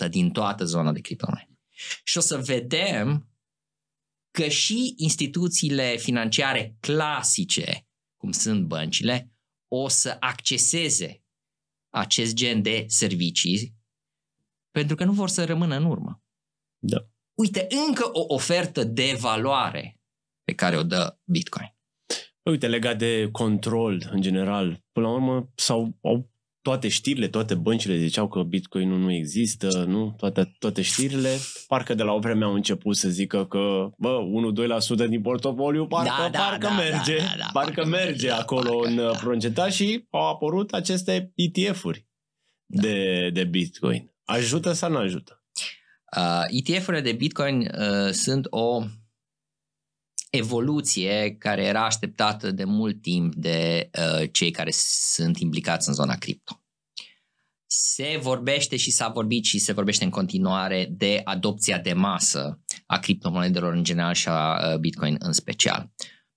din toată zona de criptomonede. Și o să vedem că și instituțiile financiare clasice, cum sunt băncile, o să acceseze acest gen de servicii pentru că nu vor să rămână în urmă. Da. Uite, încă o ofertă de valoare pe care o dă Bitcoin. Uite, legat de control în general, până la urmă s-au au toate știrile, toate băncile ziceau că Bitcoin nu există, nu? Toate, toate știrile. Parcă de la o vreme au început să zică că, bă, 1-2% din portofoliu parcă, da, da, parcă da, da merge, da, da, da, parcă, parcă merge da, acolo parcă, în da. Uh, procentaj și au apărut aceste ETF-uri da. de, de Bitcoin. Ajută sau nu ajută? Uh, ETF-urile de Bitcoin uh, sunt o evoluție care era așteptată de mult timp de uh, cei care sunt implicați în zona cripto. Se vorbește și s-a vorbit și se vorbește în continuare de adopția de masă a criptomonedelor în general și a uh, Bitcoin în special.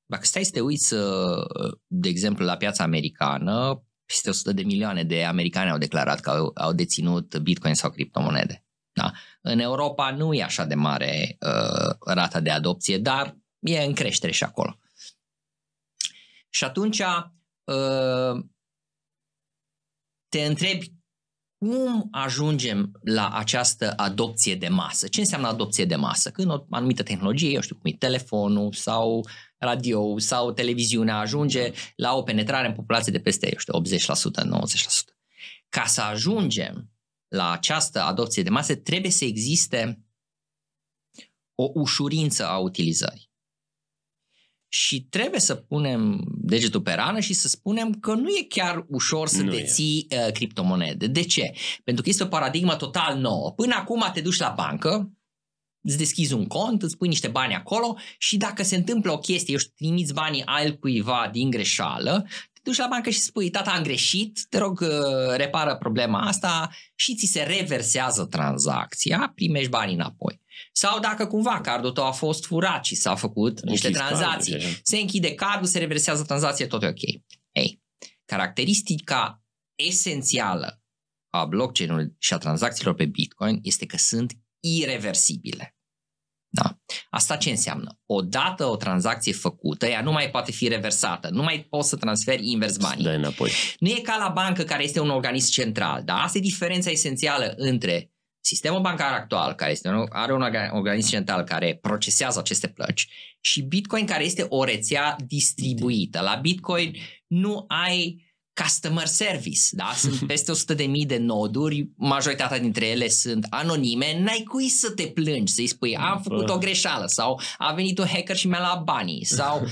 Dacă stai să te uiți, uh, de exemplu, la piața americană, peste 100 de milioane de americani au declarat că au, au deținut Bitcoin sau criptomonede. Da? În Europa nu e așa de mare uh, rata de adopție, dar e în creștere și acolo. Și atunci uh, te întrebi cum ajungem la această adopție de masă? Ce înseamnă adopție de masă? Când o anumită tehnologie, eu știu cum e telefonul sau radio sau televiziunea ajunge la o penetrare în populație de peste, eu știu, 80%, 90%. Ca să ajungem la această adopție de masă, trebuie să existe o ușurință a utilizării și trebuie să punem degetul pe rană și să spunem că nu e chiar ușor să nu deții uh, criptomonede. De ce? Pentru că este o paradigmă total nouă. Până acum te duci la bancă, îți deschizi un cont, îți pui niște bani acolo și dacă se întâmplă o chestie, eu știu, trimiți banii altcuiva din greșeală, duci la bancă și spui, tata, am greșit, te rog, uh, repară problema asta și ți se reversează tranzacția, primești banii înapoi. Sau dacă cumva cardul tău a fost furat și s-a făcut Închis niște tranzacții, cardul, se închide cardul, se reversează tranzacția, tot e ok. Ei, caracteristica esențială a blockchain-ului și a tranzacțiilor pe Bitcoin este că sunt irreversibile. Da? Asta ce înseamnă? Odată o tranzacție făcută, ea nu mai poate fi reversată, nu mai poți să transferi invers banii. Dai înapoi. Nu e ca la bancă care este un organism central, dar asta e diferența esențială între sistemul bancar actual, care este un, are un organism central care procesează aceste plăci, și Bitcoin, care este o rețea distribuită. La Bitcoin nu ai customer service, da? Sunt peste 100.000 de de noduri, majoritatea dintre ele sunt anonime, n-ai cui să te plângi, să-i spui am făcut o greșeală sau a venit un hacker și mi-a luat banii sau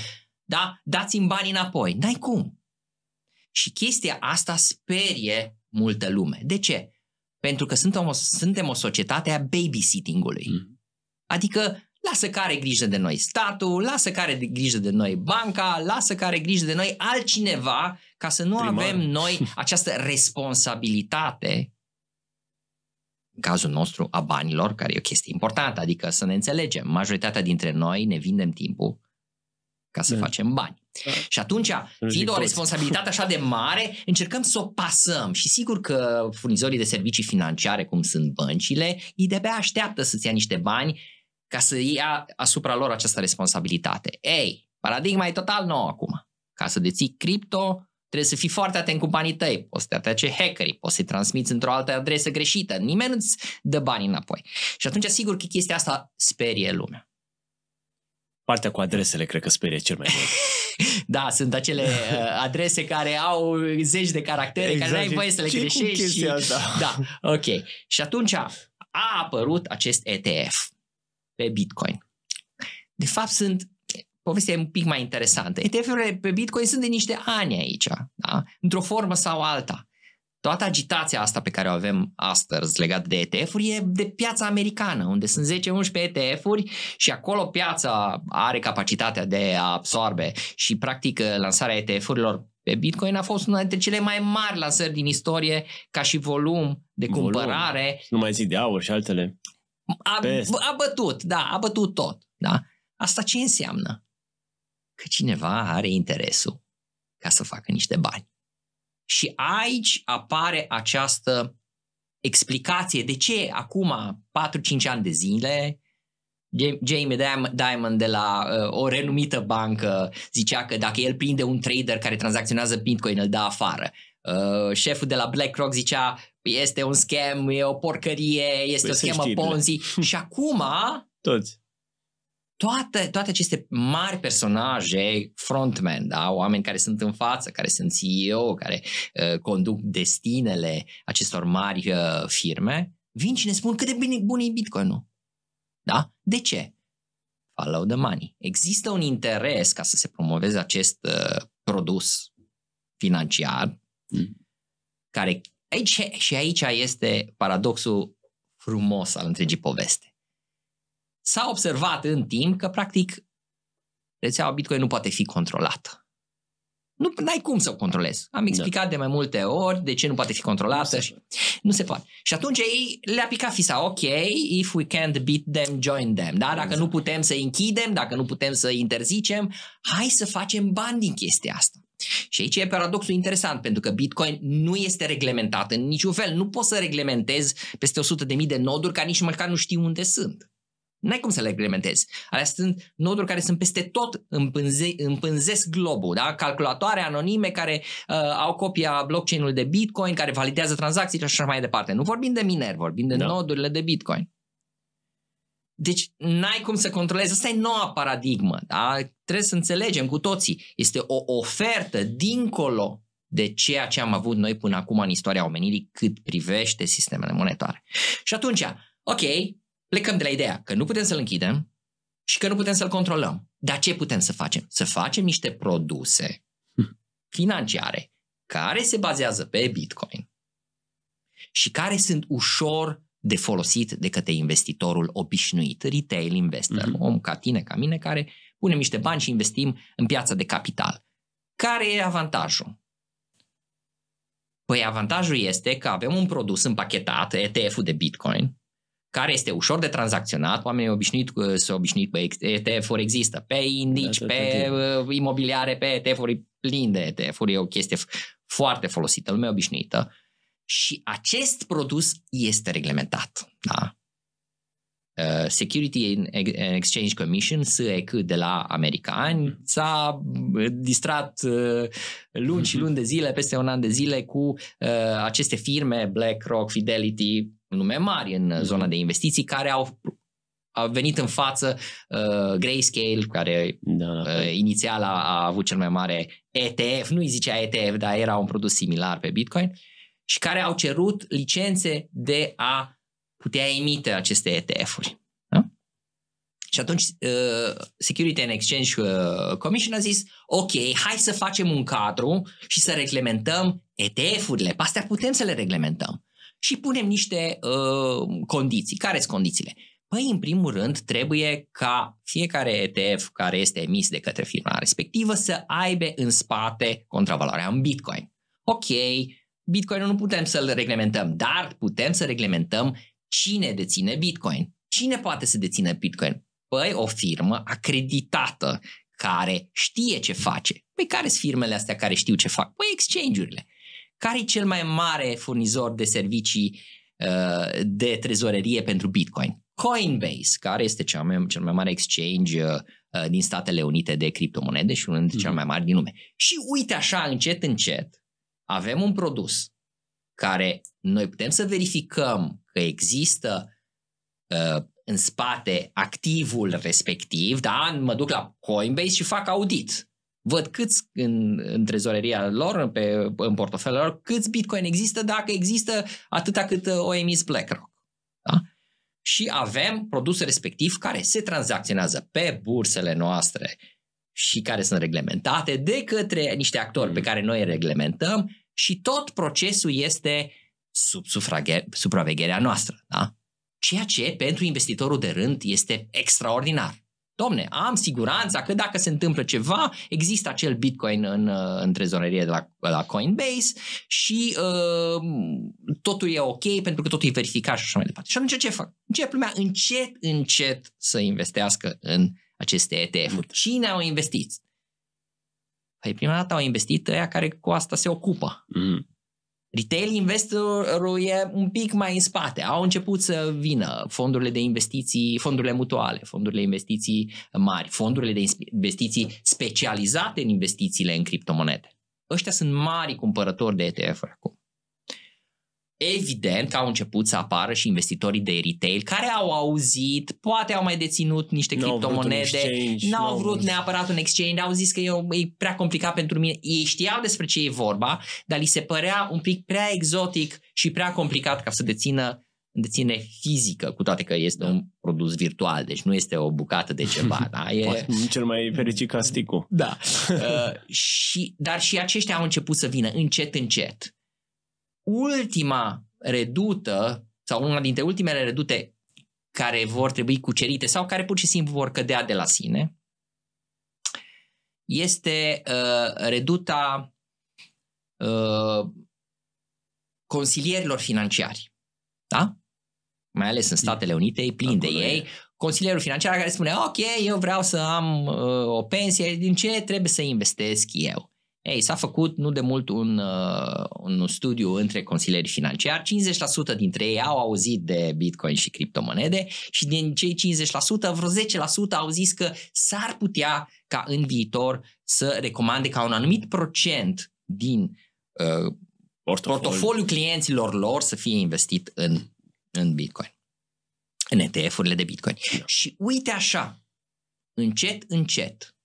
da, dați-mi banii înapoi. N-ai cum. Și chestia asta sperie multă lume. De ce? Pentru că suntem o, suntem o societate a babysitting-ului. Mm. Adică Lasă care grijă de noi statul, lasă care grijă de noi banca, lasă care grijă de noi altcineva ca să nu Primar. avem noi această responsabilitate în cazul nostru a banilor, care e o chestie importantă, adică să ne înțelegem, majoritatea dintre noi ne vindem timpul ca să de. Da. facem bani. Da. Și atunci, fiind o responsabilitate așa de mare, încercăm să o pasăm. Și sigur că furnizorii de servicii financiare, cum sunt băncile, ei de-abia așteaptă să-ți ia niște bani ca să ia asupra lor această responsabilitate. Ei, paradigma e total nouă acum. Ca să deții cripto, trebuie să fii foarte atent cu banii tăi, poți să te atace hackerii, poți să-i transmiți într-o altă adresă greșită, nimeni nu-ți dă banii înapoi. Și atunci, sigur că chestia asta sperie lumea. Partea cu adresele cred că sperie cel mai mult. da, sunt acele uh, adrese care au zeci de caractere, exact. care nu ai voie să le greșești. Și... Asta? Da, ok. Și atunci a apărut acest ETF pe Bitcoin. De fapt, sunt povestea e un pic mai interesantă. ETF-urile pe Bitcoin sunt de niște ani aici, da? într-o formă sau alta. Toată agitația asta pe care o avem astăzi legată de ETF-uri e de piața americană, unde sunt 10-11 ETF-uri și acolo piața are capacitatea de a absorbe și practic lansarea ETF-urilor pe Bitcoin a fost una dintre cele mai mari lansări din istorie ca și volum de volum. cumpărare. Nu mai zic de aur și altele. A, a bătut, da, a bătut tot. Da? Asta ce înseamnă? Că cineva are interesul ca să facă niște bani. Și aici apare această explicație de ce acum 4-5 ani de zile Jamie Diamond de la uh, o renumită bancă zicea că dacă el prinde un trader care tranzacționează Bitcoin, îl dă afară. Uh, șeful de la BlackRock zicea este un schem, e o porcărie, este păi o schemă Ponzi. și acum... Toți. Toate, toate aceste mari personaje, frontmen, da? oameni care sunt în față, care sunt CEO, care uh, conduc destinele acestor mari uh, firme, vin și ne spun cât de bine, bun e Bitcoin-ul. Da? De ce? Follow the money. Există un interes ca să se promoveze acest uh, produs financiar mm. care Aici, și aici este paradoxul frumos al întregii poveste. S-a observat în timp că, practic, rețeaua Bitcoin nu poate fi controlată. Nu ai cum să o controlezi. Am da. explicat da. de mai multe ori de ce nu poate fi controlată nu și nu se poate. Și atunci ei le-a picat fisa, ok, if we can't beat them, join them. Da? Dacă exact. nu putem să închidem, dacă nu putem să interzicem, hai să facem bani din chestia asta. Și aici e paradoxul interesant, pentru că Bitcoin nu este reglementat în niciun fel. Nu poți să reglementezi peste 100.000 de noduri care nici măcar nu știi unde sunt. N-ai cum să le reglementezi. Alea sunt noduri care sunt peste tot, împânze, împânzesc globul, da? calculatoare anonime care uh, au copia blockchain-ului de Bitcoin, care validează tranzacții și așa mai departe. Nu vorbim de miner, vorbim de da. nodurile de Bitcoin. Deci n-ai cum să controlezi. Asta e noua paradigmă. Da? Trebuie să înțelegem cu toții. Este o ofertă dincolo de ceea ce am avut noi până acum în istoria omenirii cât privește sistemele monetare. Și atunci, ok, plecăm de la ideea că nu putem să-l închidem și că nu putem să-l controlăm. Dar ce putem să facem? Să facem niște produse financiare care se bazează pe Bitcoin și care sunt ușor de folosit de către investitorul obișnuit, retail investor, mm-hmm. om ca tine, ca mine, care punem niște bani și investim în piața de capital. Care e avantajul? Păi avantajul este că avem un produs împachetat, ETF-ul de Bitcoin, care este ușor de tranzacționat, oamenii obișnuit cu, uh, se obișnuit pe ETF-uri există, pe indici, da, da, pe da, uh, imobiliare, pe ETF-uri plin de ETF-uri, e o chestie foarte folosită, lumea obișnuită și acest produs este reglementat. Da? Uh, security and Exchange Commission, SEC, de la americani, mhm. s-a uh, distrat uh, luni și mhm. luni de zile, peste un an de zile, cu aceste firme, BlackRock, Fidelity, nume mari în zona mhm. de investiții, care au a venit în față uh, Grayscale, care da, da, da. Uh, inițial a, a avut cel mai mare ETF, nu îi zicea ETF, dar era un produs similar pe Bitcoin. Uh, și care au cerut licențe de a putea emite aceste ETF-uri. Da? Și atunci uh, Security and Exchange uh, Commission a zis, ok, hai să facem un cadru și să reglementăm ETF-urile. Pe astea putem să le reglementăm. Și punem niște uh, condiții. Care sunt condițiile? Păi, în primul rând, trebuie ca fiecare ETF care este emis de către firma respectivă să aibă în spate contravaloarea în Bitcoin. Ok, Bitcoin nu putem să-l reglementăm, dar putem să reglementăm cine deține Bitcoin. Cine poate să dețină Bitcoin? Păi o firmă acreditată care știe ce face. Păi care sunt firmele astea care știu ce fac? Păi exchange-urile. Care e cel mai mare furnizor de servicii uh, de trezorerie pentru Bitcoin? Coinbase, care este cea mai, cel mai mare exchange uh, din Statele Unite de criptomonede și unul dintre mhm. cele mai mari din lume. Și uite așa, încet, încet, avem un produs care noi putem să verificăm că există uh, în spate activul respectiv, da? Mă duc la Coinbase și fac audit. Văd câți în, în trezoreria lor, pe, în portofelul lor, câți Bitcoin există, dacă există atâta cât uh, o emis BlackRock. Da? Și avem produsul respectiv care se tranzacționează pe bursele noastre și care sunt reglementate de către niște actori pe care noi îi reglementăm și tot procesul este sub supravegherea noastră. Da? Ceea ce pentru investitorul de rând este extraordinar. Domne, am siguranța că dacă se întâmplă ceva, există acel bitcoin în, uh, în trezorerie de la, la Coinbase și uh, totul e ok pentru că totul e verificat și așa mai departe. Și atunci ce fac? Încep lumea încet, încet să investească în aceste ETF-uri. Cine au investit? Păi prima dată au investit ăia care cu asta se ocupă. Mm. Retail investorul e un pic mai în spate. Au început să vină fondurile de investiții, fondurile mutuale, fondurile investiții mari, fondurile de investiții specializate în investițiile în criptomonede. Ăștia sunt mari cumpărători de ETF-uri acum. Evident că au început să apară și investitorii de retail care au auzit, poate au mai deținut niște n-au criptomonede, exchange, n-au, n-au vrut, neapărat un exchange, au zis că e, e prea complicat pentru mine. Ei știau despre ce e vorba, dar li se părea un pic prea exotic și prea complicat ca să dețină deține fizică, cu toate că este da. un produs virtual, deci nu este o bucată de ceva. da? E... Poate cel mai fericit sticul. Da. uh, și, dar și aceștia au început să vină încet, încet ultima redută sau una dintre ultimele redute care vor trebui cucerite sau care pur și simplu vor cădea de la sine este uh, reduta uh, consilierilor financiari. Da? Mai ales în Statele Unite, e plin Acolo de ei. E. Consilierul financiar care spune, ok, eu vreau să am uh, o pensie, din ce trebuie să investesc eu? Ei, s-a făcut nu de mult un, uh, un studiu între consilieri financiari. 50% dintre ei au auzit de Bitcoin și criptomonede și din cei 50%, vreo 10% au zis că s-ar putea ca în viitor să recomande ca un anumit procent din uh, portofoliu. portofoliul clienților lor să fie investit în, în Bitcoin, în ETF-urile de Bitcoin. Da. Și uite așa, încet, încet,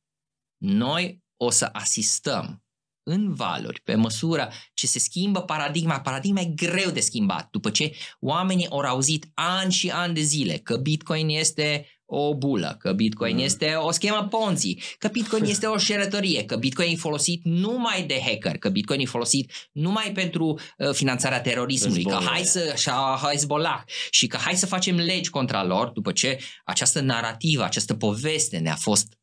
noi o să asistăm în valori, pe măsură ce se schimbă paradigma, paradigma e greu de schimbat. După ce oamenii au auzit ani și ani de zile că Bitcoin este o bulă, că Bitcoin mm. este o schemă Ponzi, că Bitcoin este o șerătorie, că Bitcoin e folosit numai de hacker, că Bitcoin e folosit numai pentru uh, finanțarea terorismului, Zbolă. că hai să și hai zbola și că hai să facem legi contra lor după ce această narrativă, această poveste ne-a fost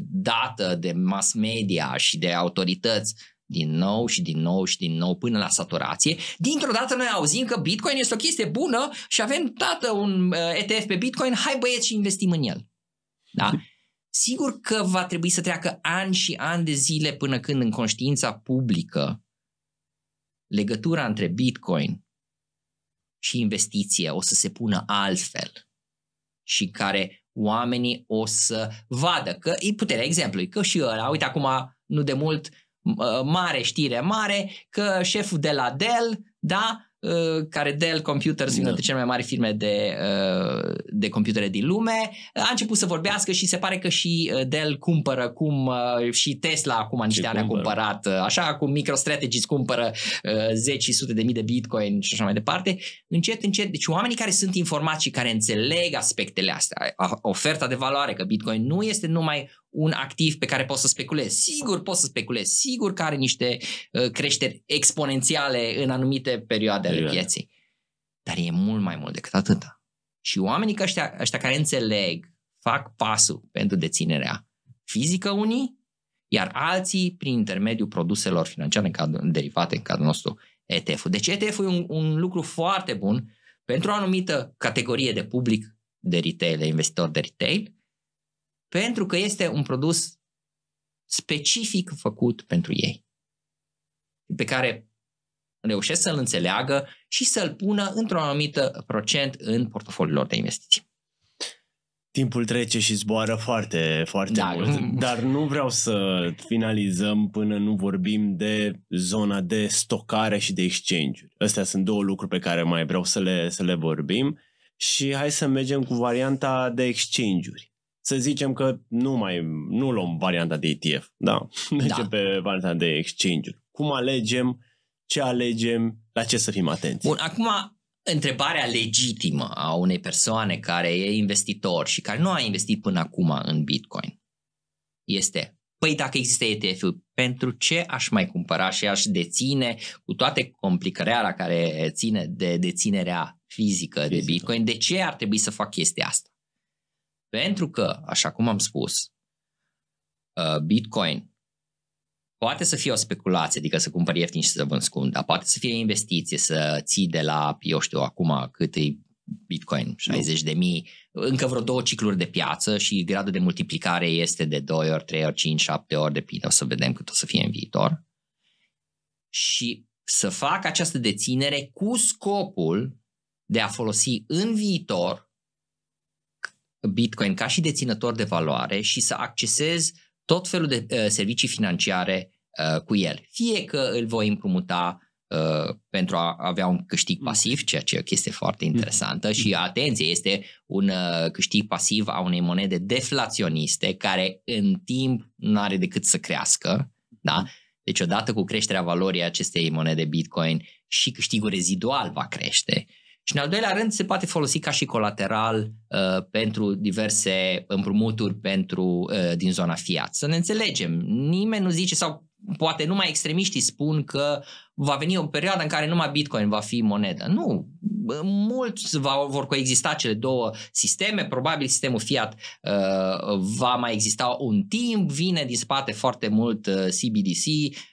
dată de mass media și de autorități din nou și din nou și din nou până la saturație, dintr-o dată noi auzim că Bitcoin este o chestie bună și avem, tată, un uh, ETF pe Bitcoin, hai băieți și investim în el. Da? Sigur că va trebui să treacă ani și ani de zile până când în conștiința publică legătura între Bitcoin și investiție o să se pună altfel și care oamenii o să vadă că e puterea exemplului, că și ăla, uite acum nu de mult mare știre mare, că șeful de la Dell, da, Uh, care Dell Computers, una da. dintre cele mai mari firme de, uh, de computere din lume, a început să vorbească și se pare că și uh, Dell cumpără cum și Tesla acum niște ani a cumpărat, așa cum MicroStrategy cumpără zeci și sute de mii de bitcoin și așa mai departe. Încet, încet, deci oamenii care sunt informați și care înțeleg aspectele astea, oferta de valoare, că bitcoin nu este numai un activ pe care poți să speculezi. Sigur poți să speculezi, sigur că are niște uh, creșteri exponențiale în anumite perioade ale pieței. Dar e mult mai mult decât atât. Și oamenii ăștia, ăștia care înțeleg fac pasul pentru deținerea fizică unii, iar alții prin intermediul produselor financiare în cadrul, derivate în cadrul nostru ETF-ul. Deci ETF-ul e un, un lucru foarte bun pentru o anumită categorie de public de retail, de investitor de retail, pentru că este un produs specific făcut pentru ei, pe care reușesc să-l înțeleagă și să-l pună într-un anumit procent în portofoliul lor de investiții timpul trece și zboară foarte, foarte da, mult. Dar nu vreau să finalizăm până nu vorbim de zona de stocare și de exchange. Astea sunt două lucruri pe care mai vreau să le, să le vorbim. Și hai să mergem cu varianta de exchange-uri să zicem că nu mai nu luăm varianta de ETF, da, mergem da. pe varianta de exchange Cum alegem, ce alegem, la ce să fim atenți. Bun, acum întrebarea legitimă a unei persoane care e investitor și care nu a investit până acum în Bitcoin este Păi dacă există ETF-ul, pentru ce aș mai cumpăra și aș deține cu toate complicăreala care ține de deținerea fizică, fizică de Bitcoin, de ce ar trebui să fac chestia asta? Pentru că, așa cum am spus, uh, Bitcoin poate să fie o speculație, adică să cumpări ieftin și să vând scump, dar poate să fie o investiție, să ții de la, eu știu, acum cât e Bitcoin, 60 de mii, încă vreo două cicluri de piață și gradul de multiplicare este de 2 ori, 3 ori, 5, 7 ori, depinde, o să vedem cât o să fie în viitor. Și să fac această deținere cu scopul de a folosi în viitor Bitcoin ca și deținător de valoare și să accesez tot felul de uh, servicii financiare uh, cu el. Fie că îl voi împrumuta uh, pentru a avea un câștig mm. pasiv, ceea ce e o chestie foarte mm. interesantă și mm. atenție, este un uh, câștig pasiv a unei monede deflaționiste care în timp nu are decât să crească, da? Deci odată cu creșterea valorii acestei monede Bitcoin și câștigul rezidual va crește. Uh, și în al doilea rând se poate folosi ca și colateral uh, pentru diverse împrumuturi pentru uh, din zona fiat. Să ne înțelegem, nimeni nu zice sau poate numai extremiștii spun că va veni o perioadă în care numai Bitcoin va fi monedă. Nu, mulți va, vor coexista cele două sisteme, probabil sistemul fiat uh, va mai exista un timp, vine din spate foarte mult uh, CBDC,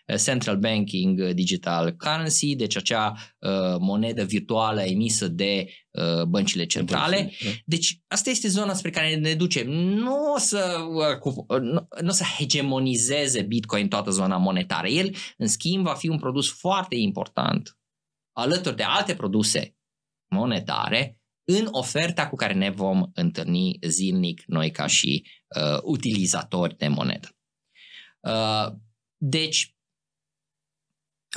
uh, Central Banking Digital Currency, deci acea uh, monedă virtuală emisă de Uh, băncile centrale. Da. Deci asta este zona spre care ne ducem. Nu o să, uh, uh, nu o să hegemonizeze Bitcoin toată zona monetară. El, în schimb, va fi un produs foarte important alături de alte produse monetare în oferta cu care ne vom întâlni zilnic noi ca și uh, utilizatori de monedă. Uh, deci,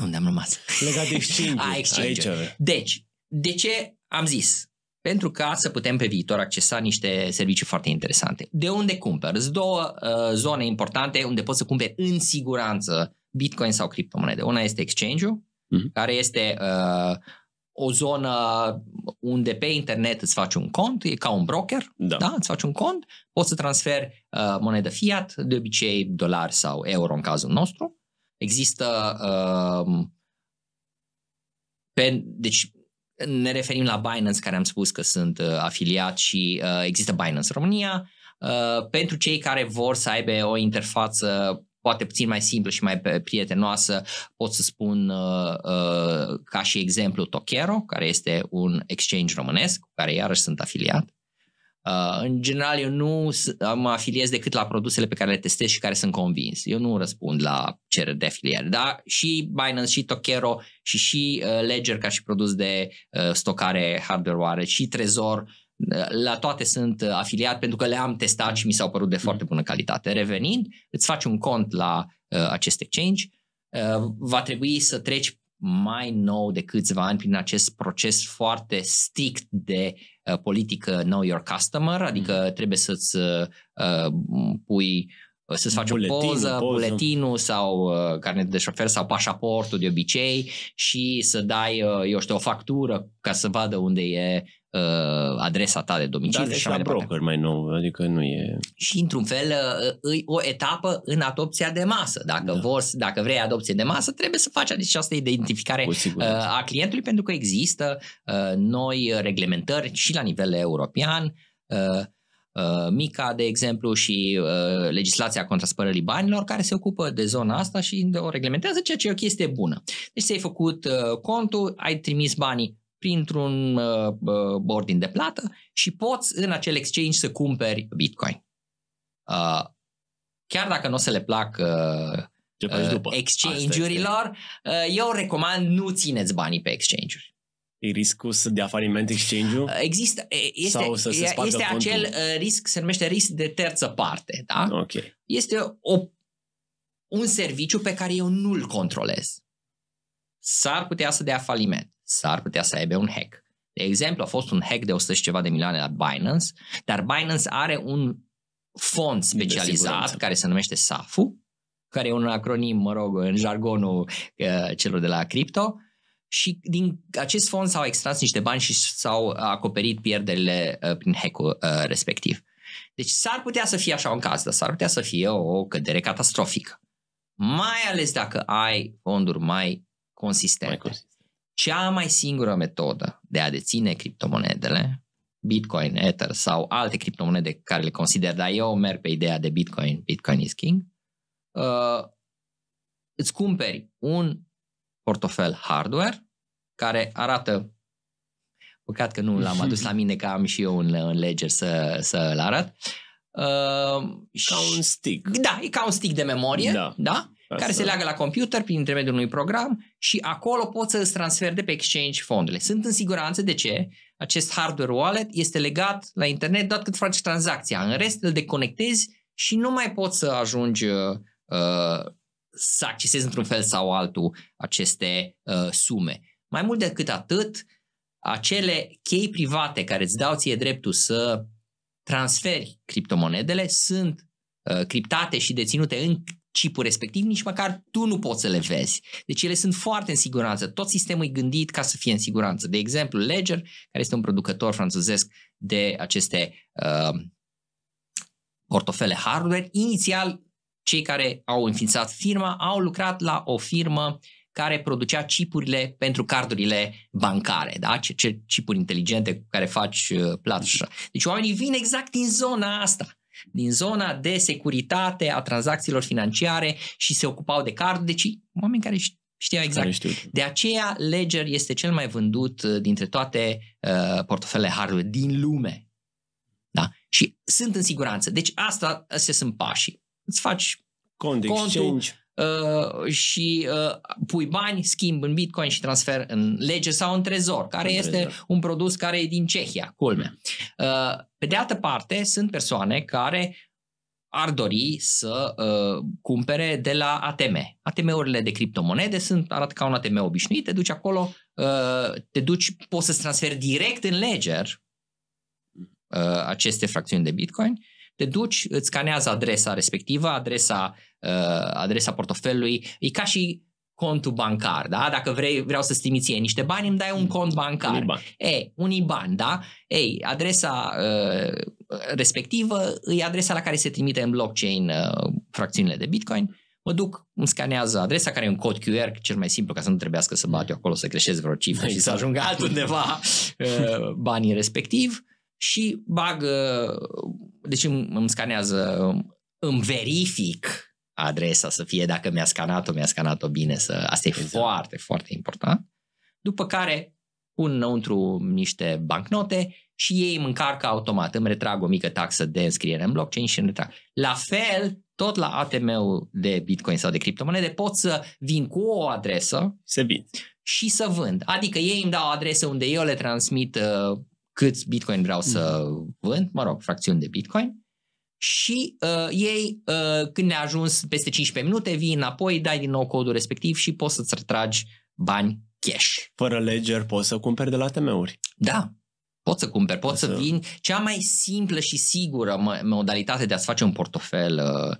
unde am rămas? Legat de exchange. A, ah, exchange Aici. Deci, de ce am zis, pentru ca să putem pe viitor accesa niște servicii foarte interesante. De unde cumperi? Sunt două uh, zone importante unde poți să cumperi în siguranță Bitcoin sau criptomonede. Una este exchange-ul, uh-huh. care este uh, o zonă unde pe internet îți faci un cont, e ca un broker, da. Da? îți faci un cont, poți să transferi uh, monedă fiat, de obicei dolari sau euro în cazul nostru. Există uh, pe, deci ne referim la Binance, care am spus că sunt uh, afiliat și uh, există Binance România. Uh, pentru cei care vor să aibă o interfață poate puțin mai simplă și mai prietenoasă, pot să spun uh, uh, ca și exemplu ToKero, care este un exchange românesc, cu care iarăși sunt afiliat. Uh, în general, eu nu mă afiliez decât la produsele pe care le testez și care sunt convins. Eu nu răspund la cereri de afiliere, dar și Binance, și Tokero, și și uh, Ledger ca și produs de uh, stocare hardware și Trezor, uh, la toate sunt uh, afiliat pentru că le-am testat și mi s-au părut de mm-hmm. foarte bună calitate. Revenind, îți faci un cont la acest exchange, va trebui să treci mai nou de câțiva ani prin acest proces foarte strict de uh, politică know your customer, adică mm. trebuie să-ți uh, uh pui uh, să-ți faci buletinul, o poză, poză, buletinul sau uh, carnet de șofer sau pașaportul de obicei și să dai, uh, eu știu, o factură ca să vadă unde e uh, adresa ta de domiciliu. Da, și la broker mai nou, adică nu e... Și într-un fel uh, e o etapă în adopția de masă. Dacă, da. vor, dacă vrei adopție de masă, trebuie să faci această identificare uh, a clientului, pentru că există uh, noi reglementări și la nivel european, uh, uh, MICA, de exemplu, și uh, legislația contra spălării banilor, care se ocupă de zona asta și o reglementează, ceea ce e o chestie bună. Deci ți-ai făcut uh, contul, ai trimis banii printr-un uh, uh, ordin de plată și poți în acel exchange să cumperi Bitcoin. Uh, chiar dacă nu o să le plac uh, uh, exchange-urilor, uh, eu recomand nu țineți banii pe exchange-uri. E riscul de a faliment exchange-ul? Uh, există, este, sau să se este acel uh, risc, se numește risc de terță parte, da? Okay. Este o, un serviciu pe care eu nu-l controlez. S-ar putea să dea faliment s-ar putea să aibă un hack. De exemplu, a fost un hack de 100 și ceva de milioane la Binance, dar Binance are un fond specializat care se numește SAFU, care e un acronim, mă rog, în jargonul uh, celor de la cripto, și din acest fond s-au extras niște bani și s-au acoperit pierderile uh, prin hack uh, respectiv. Deci s-ar putea să fie așa un caz, dar s-ar putea să fie o cădere catastrofică. Mai ales dacă ai fonduri mai consistente. Mai consistent. Cea mai singură metodă de a deține criptomonedele, Bitcoin, Ether sau alte criptomonede care le consider, dar eu merg pe ideea de Bitcoin, Bitcoin is king, uh, îți cumperi un portofel hardware care arată Păcat că nu l-am adus la mine, că am și eu un, un ledger să, să-l arăt. Uh, ca un stick. Da, e ca un stick de memorie. Da. da? Asta. care se leagă la computer prin intermediul unui program și acolo poți să îți transferi de pe exchange fondurile. Sunt în siguranță de ce acest hardware wallet este legat la internet doar cât faci tranzacția. În rest îl deconectezi și nu mai poți să ajungi uh, uh, să accesezi într-un fel sau altul aceste uh, sume. Mai mult decât atât, acele chei private care îți dau ție dreptul să transferi criptomonedele sunt uh, criptate și deținute în chipul respectiv, nici măcar tu nu poți să le vezi. Deci ele sunt foarte în siguranță. Tot sistemul e gândit ca să fie în siguranță. De exemplu, Ledger, care este un producător franțuzesc de aceste uh, portofele hardware, inițial cei care au înființat firma au lucrat la o firmă care producea chipurile pentru cardurile bancare, da? Ce, ce chipuri inteligente cu care faci uh, plată. Deci oamenii vin exact din zona asta din zona de securitate a tranzacțiilor financiare și se ocupau de card, deci oameni care știau exact. Care știu. De aceea Ledger este cel mai vândut uh, dintre toate uh, portofele hardware din lume. Da? Și sunt în siguranță. Deci asta, astea sunt pașii. Îți faci cont contul, Uh, și uh, pui bani, schimb în bitcoin și transfer în lege sau în trezor, care în este trezor. un produs care e din Cehia, culme. Uh, pe de altă parte, sunt persoane care ar dori să uh, cumpere de la ATM. ATM-urile de criptomonede sunt, arată ca un ATM obișnuit, te duci acolo, uh, te duci, poți să-ți transferi direct în ledger uh, aceste fracțiuni de bitcoin te duci, îți scanează adresa respectivă, adresa, uh, adresa portofelului, e ca și contul bancar, da? Dacă vrei, vreau să-ți trimiți ei niște bani, îmi dai un mm. cont bancar. Un IBAN. Ei, un IBAN, da? Ei, adresa uh, respectivă e adresa la care se trimite în blockchain uh, fracțiunile de Bitcoin. Mă duc, îmi scanează adresa, care e un cod QR, cel mai simplu, ca să nu trebuiască să bat eu acolo, să creșez vreo cifră exact. și să ajungă altundeva uh, banii respectiv și bag uh, deci îmi, îmi scanează, îmi verific adresa să fie dacă mi-a scanat-o, mi-a scanat-o bine, să, asta e exact. foarte, foarte important. După care pun înăuntru niște bancnote și ei îmi încarcă automat, îmi retrag o mică taxă de înscriere în blockchain și îmi retrag. La fel, tot la ATM-ul de Bitcoin sau de criptomonede pot să vin cu o adresă să vin. și să vând. Adică ei îmi dau o adresă unde eu le transmit uh, câți bitcoin vreau să mm. vând, mă rog, fracțiuni de bitcoin, și uh, ei, uh, când ne-a ajuns peste 15 minute, vii înapoi, dai din nou codul respectiv și poți să-ți retragi bani cash. Fără ledger poți să cumperi de la TM-uri. Da, poți să cumperi, poți să, să vin. Cea mai simplă și sigură modalitate de a-ți face un portofel uh, uh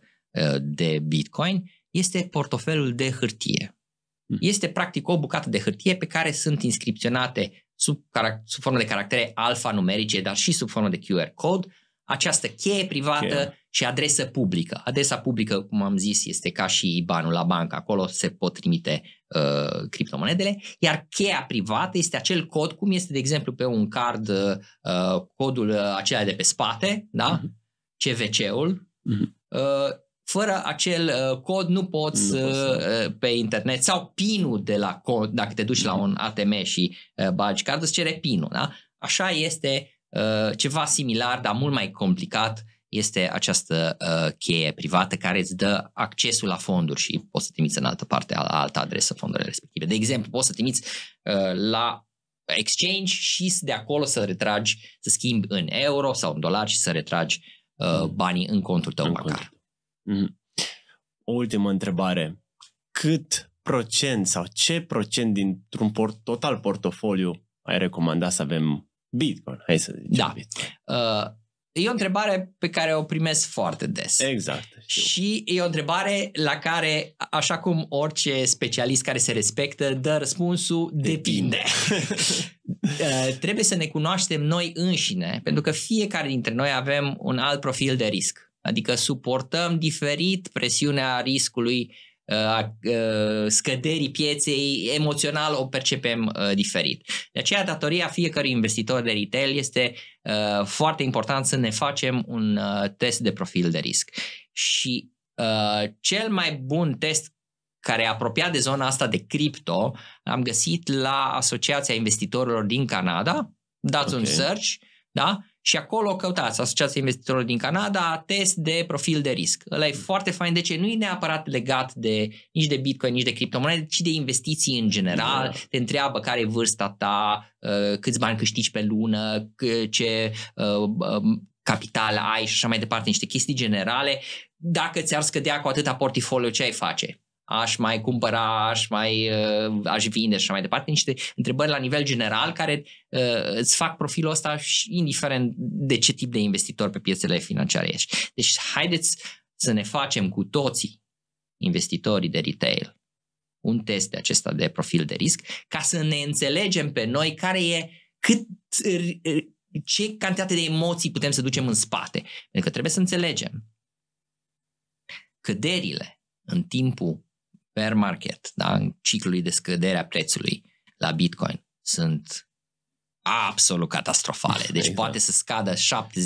de bitcoin este portofelul de hârtie. Mm. Este practic o bucată de hârtie pe care sunt inscripționate sub, sub formă de caractere alfanumerice, dar și sub formă de QR code, această cheie privată cheie. și adresă publică. Adresa publică, cum am zis, este ca și banul la bancă, acolo se pot trimite uh, criptomonedele, iar cheia privată este acel cod, cum este, de exemplu, pe un card uh, codul uh, acela de pe spate, da? Uh-huh. Mhm. CVC-ul, uh-huh. Mhm. Uh, fără acel uh, cod nu poți nu uh, da. uh, pe internet sau pinul de la cod, dacă te duci la mhm. un ATM și uh, bagi cardul, îți cere pinul, da? Așa este uh, ceva similar, dar mult mai complicat este această uh, cheie privată care îți dă accesul la fonduri și poți să trimiți în altă parte, la altă adresă fondurile respective. De exemplu, poți să trimiți uh, la exchange și de acolo să retragi, să schimbi în euro sau în dolari și să retragi uh, mhm. banii în contul tău în bancar. Cont. Mhm. O ultimă întrebare. Cât procent sau ce procent dintr-un port, total portofoliu ai recomanda să avem Bitcoin? Hai să zicem da. Bitcoin. Uh, e o întrebare pe care o primesc foarte des. Exact. Știu. Și e o întrebare la care, așa cum orice specialist care se respectă, dă răspunsul depinde. depinde. uh, trebuie să ne cunoaștem noi înșine, pentru că fiecare dintre noi avem un alt profil de risc. Adică suportăm diferit presiunea riscului uh, a uh, scăderii pieței, emoțional o percepem uh, diferit. De aceea, datoria fiecărui investitor de retail este foarte important să ne facem un test de profil de risc. Și cel mai bun test care e apropiat de zona asta de cripto, am găsit la Asociația Investitorilor din Canada, dați okay. un search, da? Și acolo căutați Asociația Investitorilor din Canada, test de profil de risc. Ăla e mm. foarte fain, de deci, ce? Nu e neapărat legat de nici de Bitcoin, nici de criptomonede, ci de investiții în general. Da. Te întreabă care e vârsta ta, uh, câți bani câștigi pe lună, ce uh, um, capital ai și așa mai departe, niște chestii generale. Dacă ți-ar scădea cu atâta portofoliu, ce ai face? aș mai cumpăra, aș mai uh, aș vinde și așa mai departe, niște întrebări la nivel general care uh, îți fac profilul ăsta și indiferent de ce tip de investitor pe piețele financiare ești. Deci haideți să ne facem cu toții investitorii de retail un test de acesta de profil de risc ca să ne înțelegem pe noi care e cât ce cantitate de emoții putem să ducem în spate. Pentru că trebuie să înțelegem căderile în timpul bear market, da? în ciclul de scădere a prețului la Bitcoin, sunt absolut catastrofale. Deci exact. poate să scadă 70-80%, poate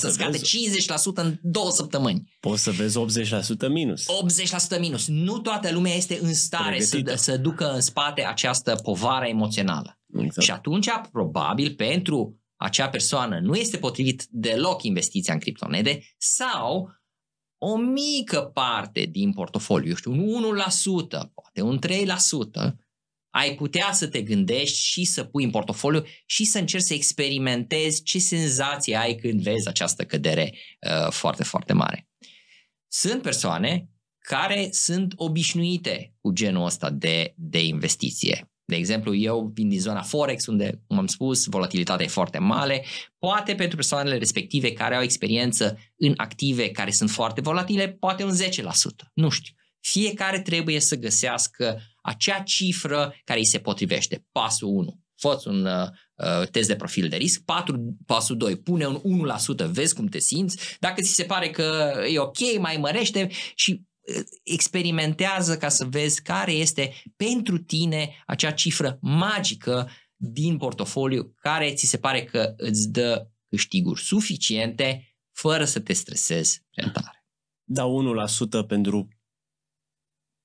să, să scadă vezi... 50% în două săptămâni. Poți să vezi 80% minus. 80% minus. Nu toată lumea este în stare să, să ducă în spate această povară emoțională. Exact. Și atunci, probabil, pentru acea persoană nu este potrivit deloc investiția în criptonede sau o mică parte din portofoliu, eu știu, un 1%, poate un 3%, ai putea să te gândești și să pui în portofoliu și să încerci să experimentezi ce senzație ai când vezi această cădere uh, foarte, foarte mare. Sunt persoane care sunt obișnuite cu genul ăsta de, de investiție. De exemplu, eu vin din zona Forex, unde, cum am spus, volatilitatea e foarte mare. Poate pentru persoanele respective care au experiență în active care sunt foarte volatile, poate un 10%. Nu știu. Fiecare trebuie să găsească acea cifră care îi se potrivește. Pasul 1. Fă-ți un uh, uh, test de profil de risc. 4, pasul 2. Pune un 1%, vezi cum te simți. Dacă ți se pare că e ok, mai mărește și experimentează ca să vezi care este pentru tine acea cifră magică din portofoliu care ți se pare că îți dă câștiguri suficiente fără să te stresezi prea tare. Da, 1% pentru...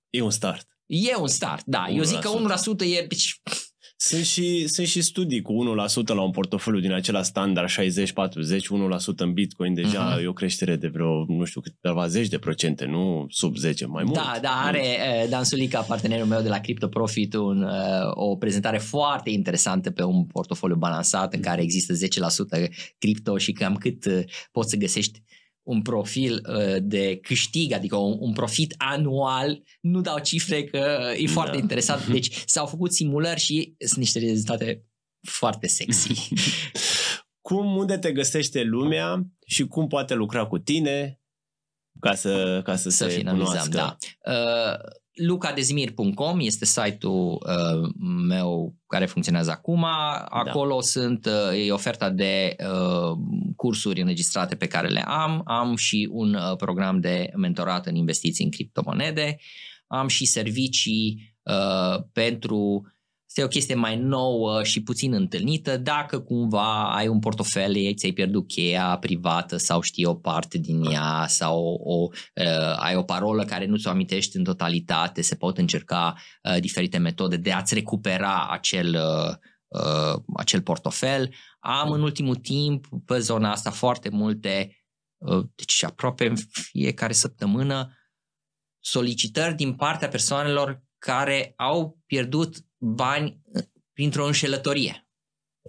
E un start. E un start, da. 1%. Eu zic că 1% e deci, sunt și, sunt și studii cu 1% la un portofoliu din acela standard 60-40, 1% în Bitcoin deja uh-huh. e o creștere de vreo, nu știu, câteva zeci de procente, nu sub 10 mai da, mult. Da, da, are uh, Dan Sulica, partenerul meu de la Crypto Profit, un, eh, o prezentare foarte interesantă pe un portofoliu balansat în mhm. care există 10% cripto și cam cât eh, poți să găsești uh, un profil uh, de câștig, adică un, un profit anual, nu dau cifre că e da. foarte da. interesant. Deci s-au făcut simulări și sunt niște rezultate foarte sexy. cum, unde te găsește lumea și cum poate lucra cu tine ca să, ca să, să se finalizăm, cunoască. da. Uh, lucadezmir.com este site-ul uh, meu care funcționează acum. Da. Acolo da. sunt uh, e oferta de uh, cursuri înregistrate pe care le am. Am și un uh, program de mentorat în investiții în criptomonede. Am și servicii uh, pentru este o chestie mai nouă și puțin întâlnită. Dacă cumva ai un portofel, ți-ai pierdut cheia privată sau știi o parte din ea sau o, o, uh, ai o parolă care nu ți-o amintești în totalitate, se pot încerca uh, diferite metode de a-ți recupera acel uh, uh, acel portofel. Am în ultimul timp pe zona asta foarte multe, uh, deci aproape în fiecare săptămână, solicitări din partea persoanelor care au pierdut bani uh, printr-o înșelătorie.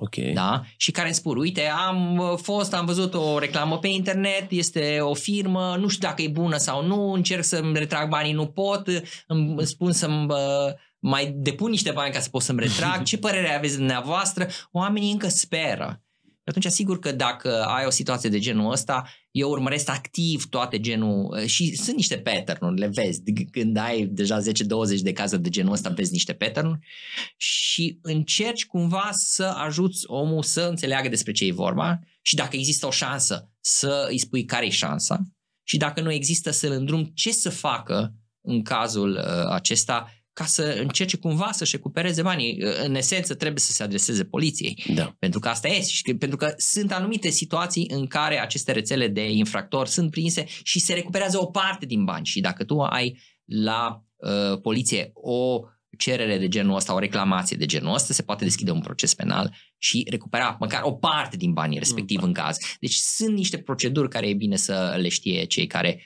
Ok. Da? Și care îmi spun, uite, am uh, fost, am văzut o reclamă pe internet, este o firmă, nu știu dacă e bună sau nu, încerc să-mi retrag banii, nu pot, îmi spun să-mi uh, mai depun niște bani ca să pot să-mi retrag, ce părere aveți dumneavoastră? Oamenii încă speră. Atunci, sigur că dacă ai o situație de genul ăsta, eu urmăresc activ toate genul uh, și sunt niște pattern-uri, le vezi. Când ai deja 10-20 de cazuri de genul ăsta, vezi niște pattern și încerci cumva să ajuți omul să înțeleagă despre ce e vorba și dacă există o șansă să îi spui care e șansa și dacă nu există să-l îndrum ce să facă în cazul uh, acesta ca să încerce cumva să-și recupereze banii. În esență, trebuie să se adreseze poliției. Da. Pentru că asta este. Și pentru că sunt anumite situații în care aceste rețele de infractori sunt prinse și se recuperează o parte din bani. Și dacă tu ai la uh, poliție o cerere de genul ăsta, o reclamație de genul ăsta, se poate deschide un proces penal și recupera măcar o parte din banii respectiv mm. în caz. Deci sunt niște proceduri care e bine să le știe cei care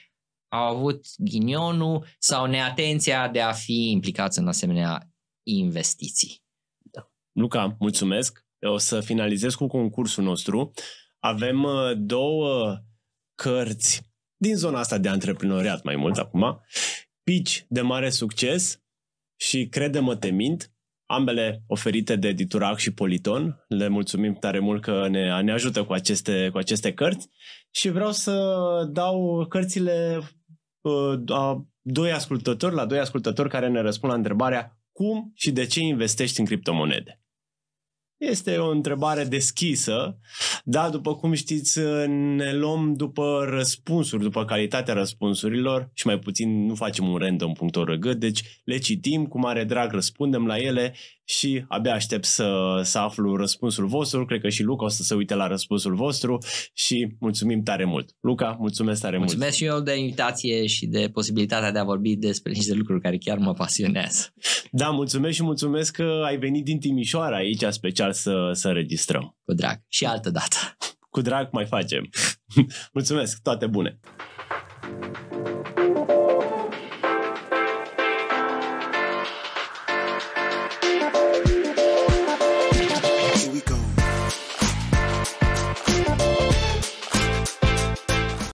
au avut ghinionul sau neatenția de a fi implicați în asemenea investiții. Da. Luca, mulțumesc. O să finalizez cu concursul nostru. Avem uh, două cărți din zona asta de antreprenoriat mai mult acum, Pici de mare succes și Crede-mă te mint, ambele oferite de Diturac și Politon. Le mulțumim tare mult că ne, ne ajută cu aceste, cu aceste cărți și vreau să dau cărțile Uh, a doi ascultători, la doi ascultători care ne răspund la întrebarea cum și de ce investești în criptomonede. Este o întrebare deschisă, dar după cum știți ne luăm după răspunsuri, după calitatea răspunsurilor și mai puțin nu facem un random.org, deci le citim cu mare drag, răspundem la ele și abia aștept să, să aflu răspunsul vostru. Cred că și Luca o să se uite la răspunsul vostru și mulțumim tare mult. Luca, mulțumesc tare mulțumesc mult. Mulțumesc și eu de invitație și de posibilitatea de a vorbi despre niște lucruri care chiar mă pasionează. Da, mulțumesc și mulțumesc că ai venit din Timișoara aici special să, să registrăm. Cu drag. Și altă dată. Cu drag mai facem. mulțumesc, toate bune! thank you